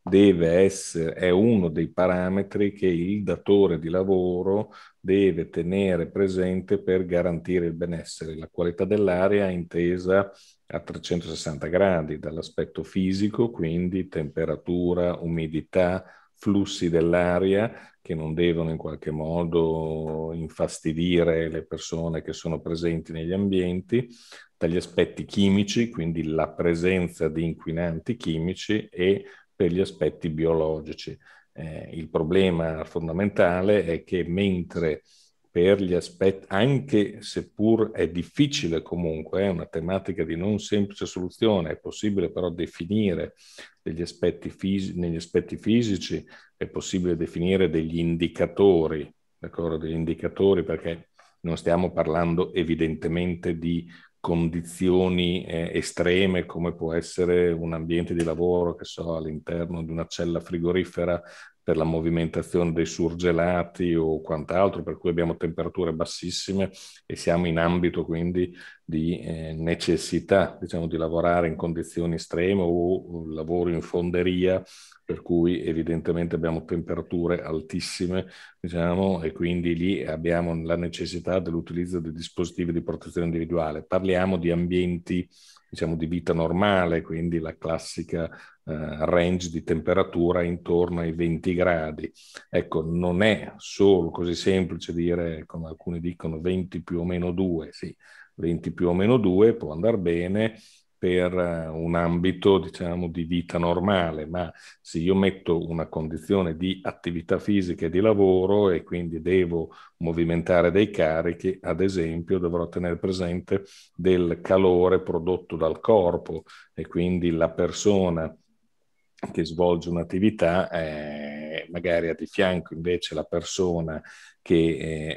deve essere, è uno dei parametri che il datore di lavoro deve tenere presente per garantire il benessere. La qualità dell'aria è intesa a 360 gradi dall'aspetto fisico, quindi temperatura, umidità, flussi dell'aria che non devono in qualche modo infastidire le persone che sono presenti negli ambienti, dagli aspetti chimici, quindi la presenza di inquinanti chimici e per gli aspetti biologici. Eh, il problema fondamentale è che mentre per gli aspetti, anche seppur è difficile comunque, è una tematica di non semplice soluzione, è possibile però definire degli aspetti fisi- negli aspetti fisici, è possibile definire degli indicatori, d'accordo? Degli indicatori perché non stiamo parlando evidentemente di condizioni eh, estreme come può essere un ambiente di lavoro che so all'interno di una cella frigorifera per la movimentazione dei surgelati o quant'altro, per cui abbiamo temperature bassissime e siamo in ambito quindi di eh, necessità diciamo, di lavorare in condizioni estreme o lavoro in fonderia, per cui evidentemente abbiamo temperature altissime diciamo, e quindi lì abbiamo la necessità dell'utilizzo di dispositivi di protezione individuale. Parliamo di ambienti diciamo, di vita normale, quindi la classica eh, range di temperatura intorno ai 20 gradi. Ecco, non è solo così semplice dire, come alcuni dicono, 20 più o meno 2, sì, 20 più o meno 2 può andare bene per eh, un ambito, diciamo, di vita normale, ma se io metto una condizione di attività fisica e di lavoro e quindi devo movimentare dei carichi, ad esempio, dovrò tenere presente del calore prodotto dal corpo e quindi la persona che svolge un'attività, eh, magari ha di fianco invece la persona che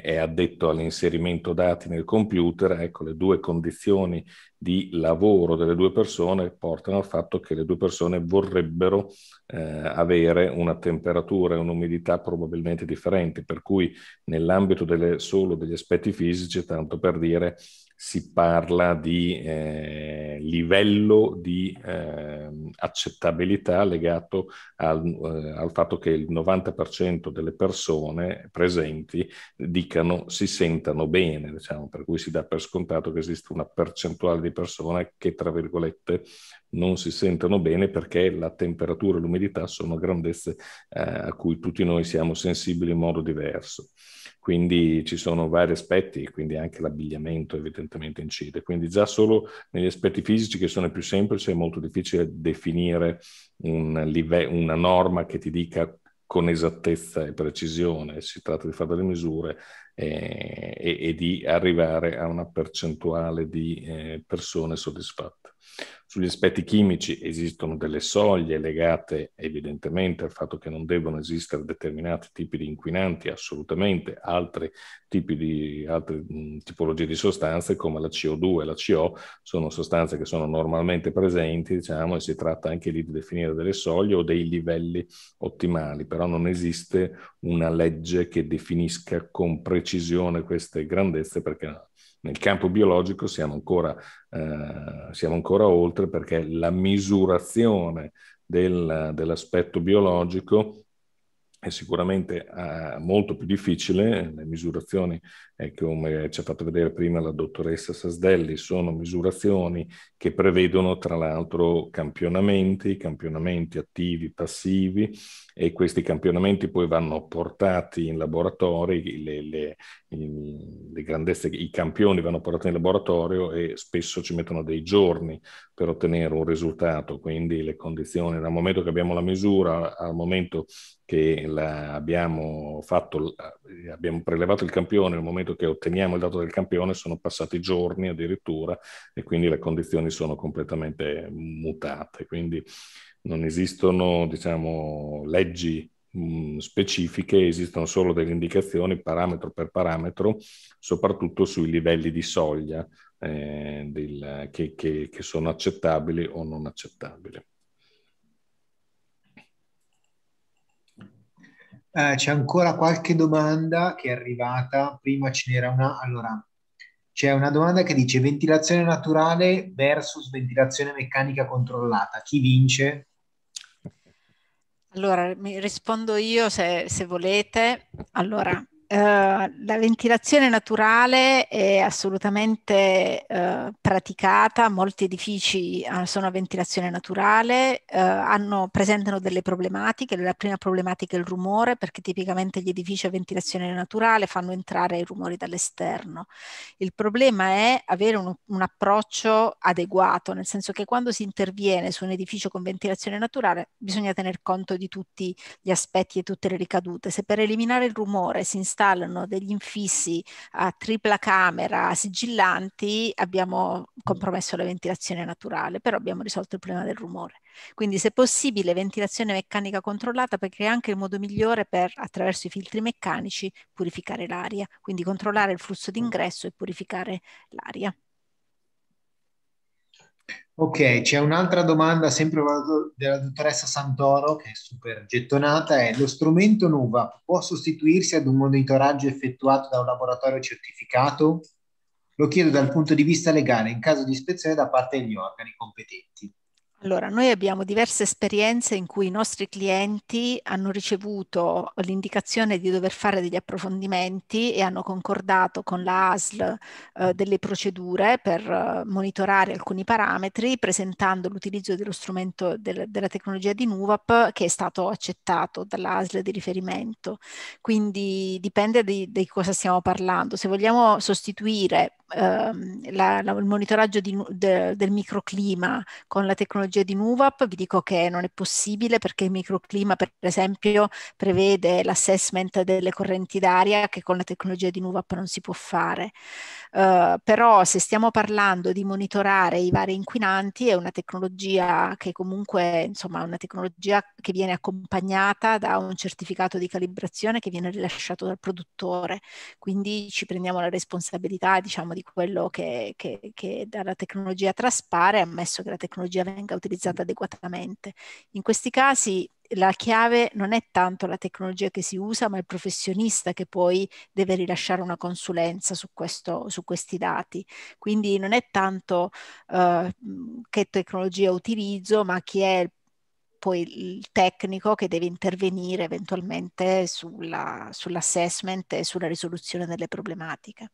eh, è addetto all'inserimento dati nel computer, ecco le due condizioni di lavoro delle due persone portano al fatto che le due persone vorrebbero eh, avere una temperatura e un'umidità probabilmente differenti, per cui nell'ambito delle, solo degli aspetti fisici, tanto per dire, si parla di eh, livello di eh, accettabilità legato al, eh, al, fatto che il 90% delle persone presenti dicano si sentano bene, diciamo, per cui si dà per scontato che esiste una percentuale di persone che, tra virgolette, non si sentono bene perché la temperatura e l'umidità sono grandezze eh, a cui tutti noi siamo sensibili in modo diverso quindi ci sono vari aspetti, quindi anche l'abbigliamento evidentemente incide. Quindi già solo negli aspetti fisici che sono più semplici è molto difficile definire un live- una norma che ti dica con esattezza e precisione, si tratta di fare delle misure eh, e, e, di arrivare a una percentuale di eh, persone soddisfatte. Sugli aspetti chimici esistono delle soglie legate evidentemente al fatto che non devono esistere determinati tipi di inquinanti, assolutamente altri tipi di, altre mm, tipologie di sostanze come la CO2 e la CO sono sostanze che sono normalmente presenti, diciamo, e si tratta anche lì di definire delle soglie o dei livelli ottimali, però non esiste una legge che definisca con precisione queste grandezze perché nel campo biologico siamo ancora, eh, siamo ancora oltre perché la misurazione del, dell'aspetto biologico è sicuramente eh, molto più difficile, le misurazioni eh, come ci ha fatto vedere prima la dottoressa Sasdelli, sono misurazioni che prevedono tra l'altro campionamenti, campionamenti attivi, passivi e questi campionamenti poi vanno portati in laboratori, le, le, le grandezze, i campioni vanno portati in laboratorio e spesso ci mettono dei giorni per ottenere un risultato, quindi le condizioni dal momento che abbiamo la misura al momento che abbiamo, fatto, abbiamo prelevato il campione, al momento momento che otteniamo il dato del campione sono passati giorni addirittura e quindi le condizioni sono completamente mutate. Quindi non esistono diciamo, leggi mh, specifiche, esistono solo delle indicazioni parametro per parametro, soprattutto sui livelli di soglia eh, del, che, che, che sono accettabili o non accettabili. Eh, c'è ancora qualche domanda che è arrivata, prima ce n'era una, allora c'è una domanda che dice ventilazione naturale versus ventilazione meccanica controllata, chi vince? Allora, mi rispondo io se, se volete. Allora, eh, la ventilazione naturale è assolutamente eh, praticata, molti edifici eh, sono a ventilazione naturale, eh, hanno, presentano delle problematiche, la prima problematica è il rumore perché tipicamente gli edifici a ventilazione naturale fanno entrare i rumori dall'esterno. Il problema è avere un, un approccio adeguato, nel senso che quando si interviene su un edificio con ventilazione naturale bisogna tener conto di tutti gli aspetti e tutte le ricadute. Se per eliminare il rumore si installano degli infissi a tripla camera sigillanti abbiamo compromesso la ventilazione naturale, però abbiamo risolto il problema del rumore. Quindi se possibile ventilazione meccanica controllata perché è anche il modo migliore per attraverso i filtri meccanici purificare l'aria, quindi controllare il flusso d'ingresso e purificare l'aria. Ok, c'è un'altra domanda sempre della dottoressa Santoro che è super gettonata, è lo strumento Nuva può sostituirsi ad un monitoraggio effettuato da un laboratorio certificato? Lo chiedo dal punto di vista legale in caso di ispezione da parte degli organi competenti. Allora, noi abbiamo diverse esperienze in cui i nostri clienti hanno ricevuto l'indicazione di dover fare degli approfondimenti e hanno concordato con la ASL eh, delle procedure per eh, monitorare alcuni parametri presentando l'utilizzo dello strumento del, della tecnologia di NUVAP che è stato accettato dalla ASL di riferimento. Quindi dipende di, di cosa stiamo parlando. Se vogliamo sostituire ehm, la, la, il monitoraggio di, de, del microclima con la tecnologia di NUVAP, vi dico che non è possibile perché il microclima, per esempio, prevede l'assessment delle correnti d'aria che con la tecnologia di NUVAP non si può fare. Uh, però se stiamo parlando di monitorare i vari inquinanti è una tecnologia che comunque, insomma, è una tecnologia che viene accompagnata da un certificato di calibrazione che viene rilasciato dal produttore. Quindi ci prendiamo la responsabilità, diciamo, di quello che, che, che, dalla tecnologia traspare, ammesso che la tecnologia venga utilizzata adeguatamente. In questi casi la chiave non è tanto la tecnologia che si usa, ma il professionista che poi deve rilasciare una consulenza su, questo, su questi dati. Quindi non è tanto uh, che tecnologia utilizzo, ma chi è il poi il tecnico che deve intervenire eventualmente sulla, sull'assessment e sulla risoluzione delle problematiche.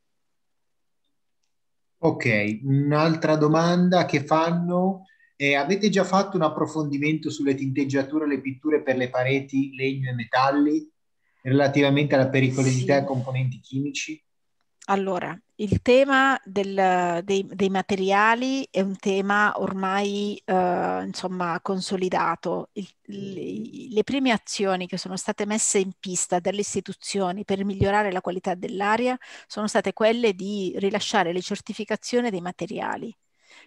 Ok, un'altra domanda che fanno è avete già fatto un approfondimento sulle tinteggiature e le pitture per le pareti, legno e metalli relativamente alla pericolosità sì. e componenti chimici? Allora, il tema del, dei, dei, materiali è un tema ormai eh, insomma, consolidato. Il, le, le prime azioni che sono state messe in pista dalle istituzioni per migliorare la qualità dell'aria sono state quelle di rilasciare le certificazioni dei materiali.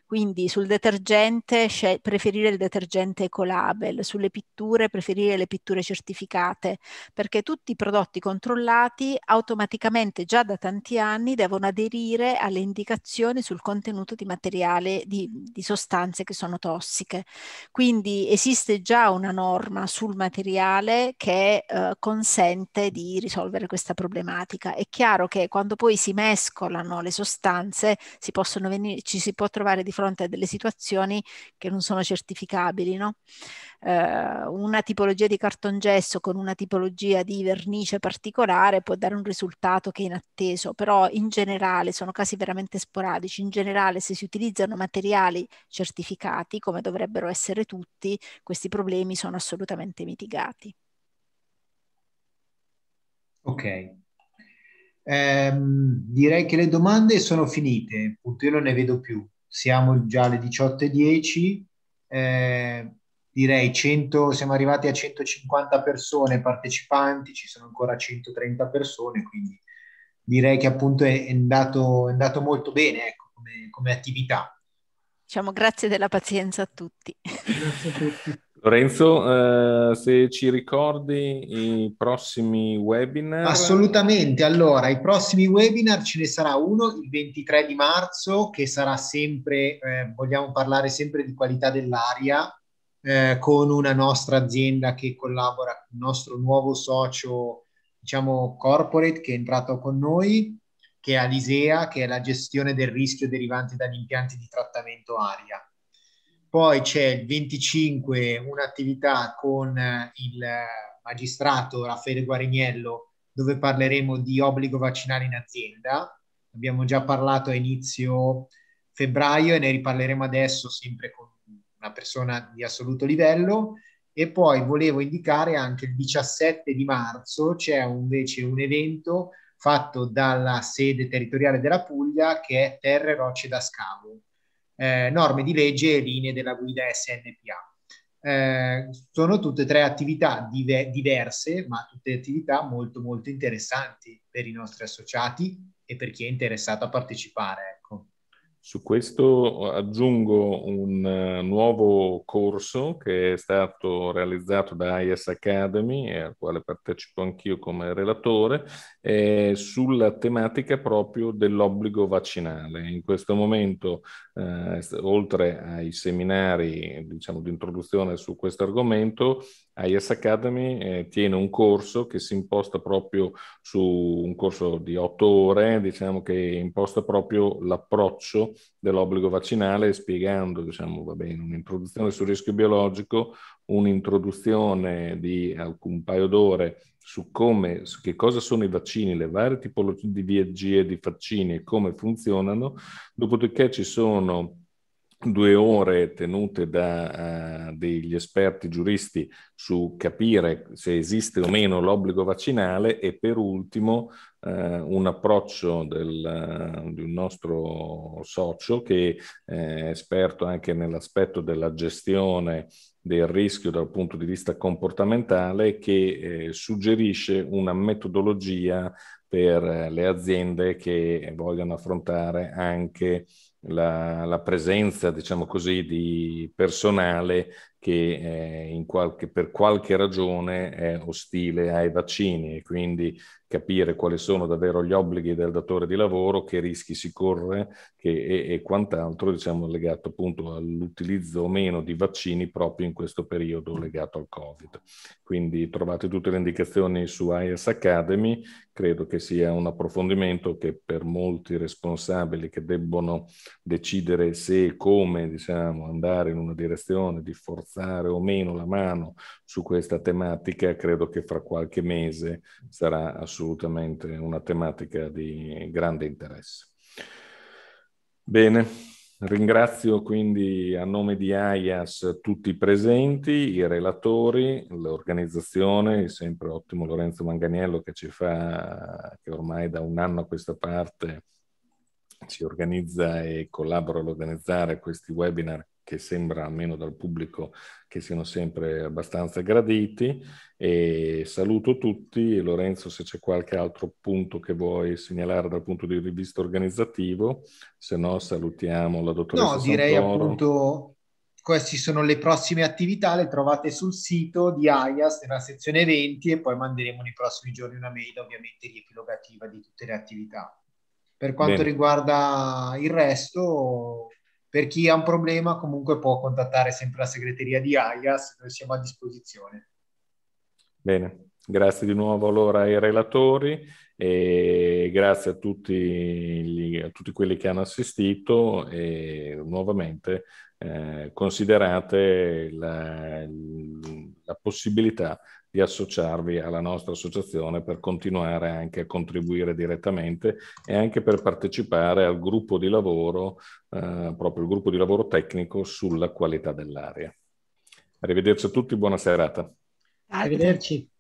Quindi sul detergente preferire il detergente Ecolabel, sulle pitture preferire le pitture certificate, perché tutti i prodotti controllati automaticamente già da tanti anni devono aderire alle indicazioni sul contenuto di materiale, di, di sostanze che sono tossiche. Quindi esiste già una norma sul materiale che eh, consente di risolvere questa problematica. È chiaro che quando poi si mescolano le sostanze si venire, ci si può trovare trovare di fronte a delle situazioni che non sono certificabili. No? Eh, una tipologia di cartongesso con una tipologia di vernice particolare può dare un risultato che è inatteso, però in generale sono casi veramente sporadici, in generale se si utilizzano materiali certificati, come dovrebbero essere tutti, questi problemi sono assolutamente mitigati. Ok, eh, direi che le domande sono finite, appunto io non ne vedo più siamo già alle 18.10, eh, direi 100, siamo arrivati a 150 persone partecipanti, ci sono ancora 130 persone, quindi direi che appunto è, è, andato, è andato, molto bene ecco, come, come attività. Diciamo grazie della pazienza a tutti. Grazie a tutti. Lorenzo, eh, se ci ricordi i prossimi webinar. Assolutamente, allora i prossimi webinar ce ne sarà uno il 23 di marzo che sarà sempre, eh, vogliamo parlare sempre di qualità dell'aria eh, con una nostra azienda che collabora con il nostro nuovo socio, diciamo corporate che è entrato con noi, che è Alisea, che è la gestione del rischio derivante dagli impianti di trattamento aria poi c'è il 25 un'attività con eh, il eh, magistrato Raffaele Guariniello dove parleremo di obbligo vaccinale in azienda. Abbiamo già parlato a inizio febbraio e ne riparleremo adesso sempre con una persona di assoluto livello. E poi volevo indicare anche il 17 di marzo c'è invece un evento fatto dalla sede territoriale della Puglia che è Terre Rocce da Scavo eh, norme di legge e linee della guida SNPA. Eh, sono tutte e tre attività dive- diverse, ma tutte attività molto molto interessanti per i nostri associati e per chi è interessato a partecipare. Ecco. Su questo aggiungo un eh, nuovo corso che è stato realizzato da IS Academy e eh, al quale partecipo anch'io come relatore eh, sulla tematica proprio dell'obbligo vaccinale. In questo momento, eh, oltre ai seminari diciamo, di introduzione su questo argomento, IS Academy eh, tiene un corso che si imposta proprio su un corso di otto ore, diciamo che imposta proprio l'approccio dell'obbligo vaccinale spiegando, diciamo, va bene, un'introduzione sul rischio biologico, un'introduzione di un paio d'ore su come, su che cosa sono i vaccini, le varie tipologie di VG e di vaccini e come funzionano, dopodiché ci sono due ore tenute da uh, degli esperti giuristi su capire se esiste o meno l'obbligo vaccinale e per ultimo uh, un approccio del, uh, di un nostro socio che è eh, esperto anche nell'aspetto della gestione del rischio dal punto di vista comportamentale che eh, suggerisce una metodologia per le aziende che vogliono affrontare anche la, la presenza, diciamo così, di personale che eh, in qualche, per qualche ragione è ostile ai vaccini e quindi capire quali sono davvero gli obblighi del datore di lavoro, che rischi si corre che, e, e, quant'altro, diciamo, legato appunto all'utilizzo o meno di vaccini proprio in questo periodo legato al Covid. Quindi trovate tutte le indicazioni su IS Academy, credo che sia un approfondimento che per molti responsabili che debbono decidere se e come diciamo, andare in una direzione di forza alzare o meno la mano su questa tematica, credo che fra qualche mese sarà assolutamente una tematica di grande interesse. Bene, ringrazio quindi a nome di AIAS tutti i presenti, i relatori, l'organizzazione, sempre ottimo Lorenzo Manganiello che ci fa, che ormai da un anno a questa parte ci organizza e collabora all'organizzare questi webinar che sembra almeno dal pubblico che siano sempre abbastanza graditi e saluto tutti Lorenzo se c'è qualche altro punto che vuoi segnalare dal punto di vista organizzativo se no salutiamo la dottoressa No direi Santoro. appunto queste sono le prossime attività le trovate sul sito di AIAS nella sezione eventi e poi manderemo nei prossimi giorni una mail ovviamente riepilogativa di tutte le attività per quanto Bene. riguarda il resto per chi ha un problema comunque può contattare sempre la segreteria di AIAS, noi siamo a disposizione. Bene, grazie di nuovo allora ai relatori e grazie a tutti, gli, a tutti quelli che hanno assistito e nuovamente eh, considerate la, la possibilità di associarvi alla nostra associazione per continuare anche a contribuire direttamente e anche per partecipare al gruppo di lavoro, eh, proprio il gruppo di lavoro tecnico sulla qualità dell'aria. Arrivederci a tutti, buona serata. Arrivederci.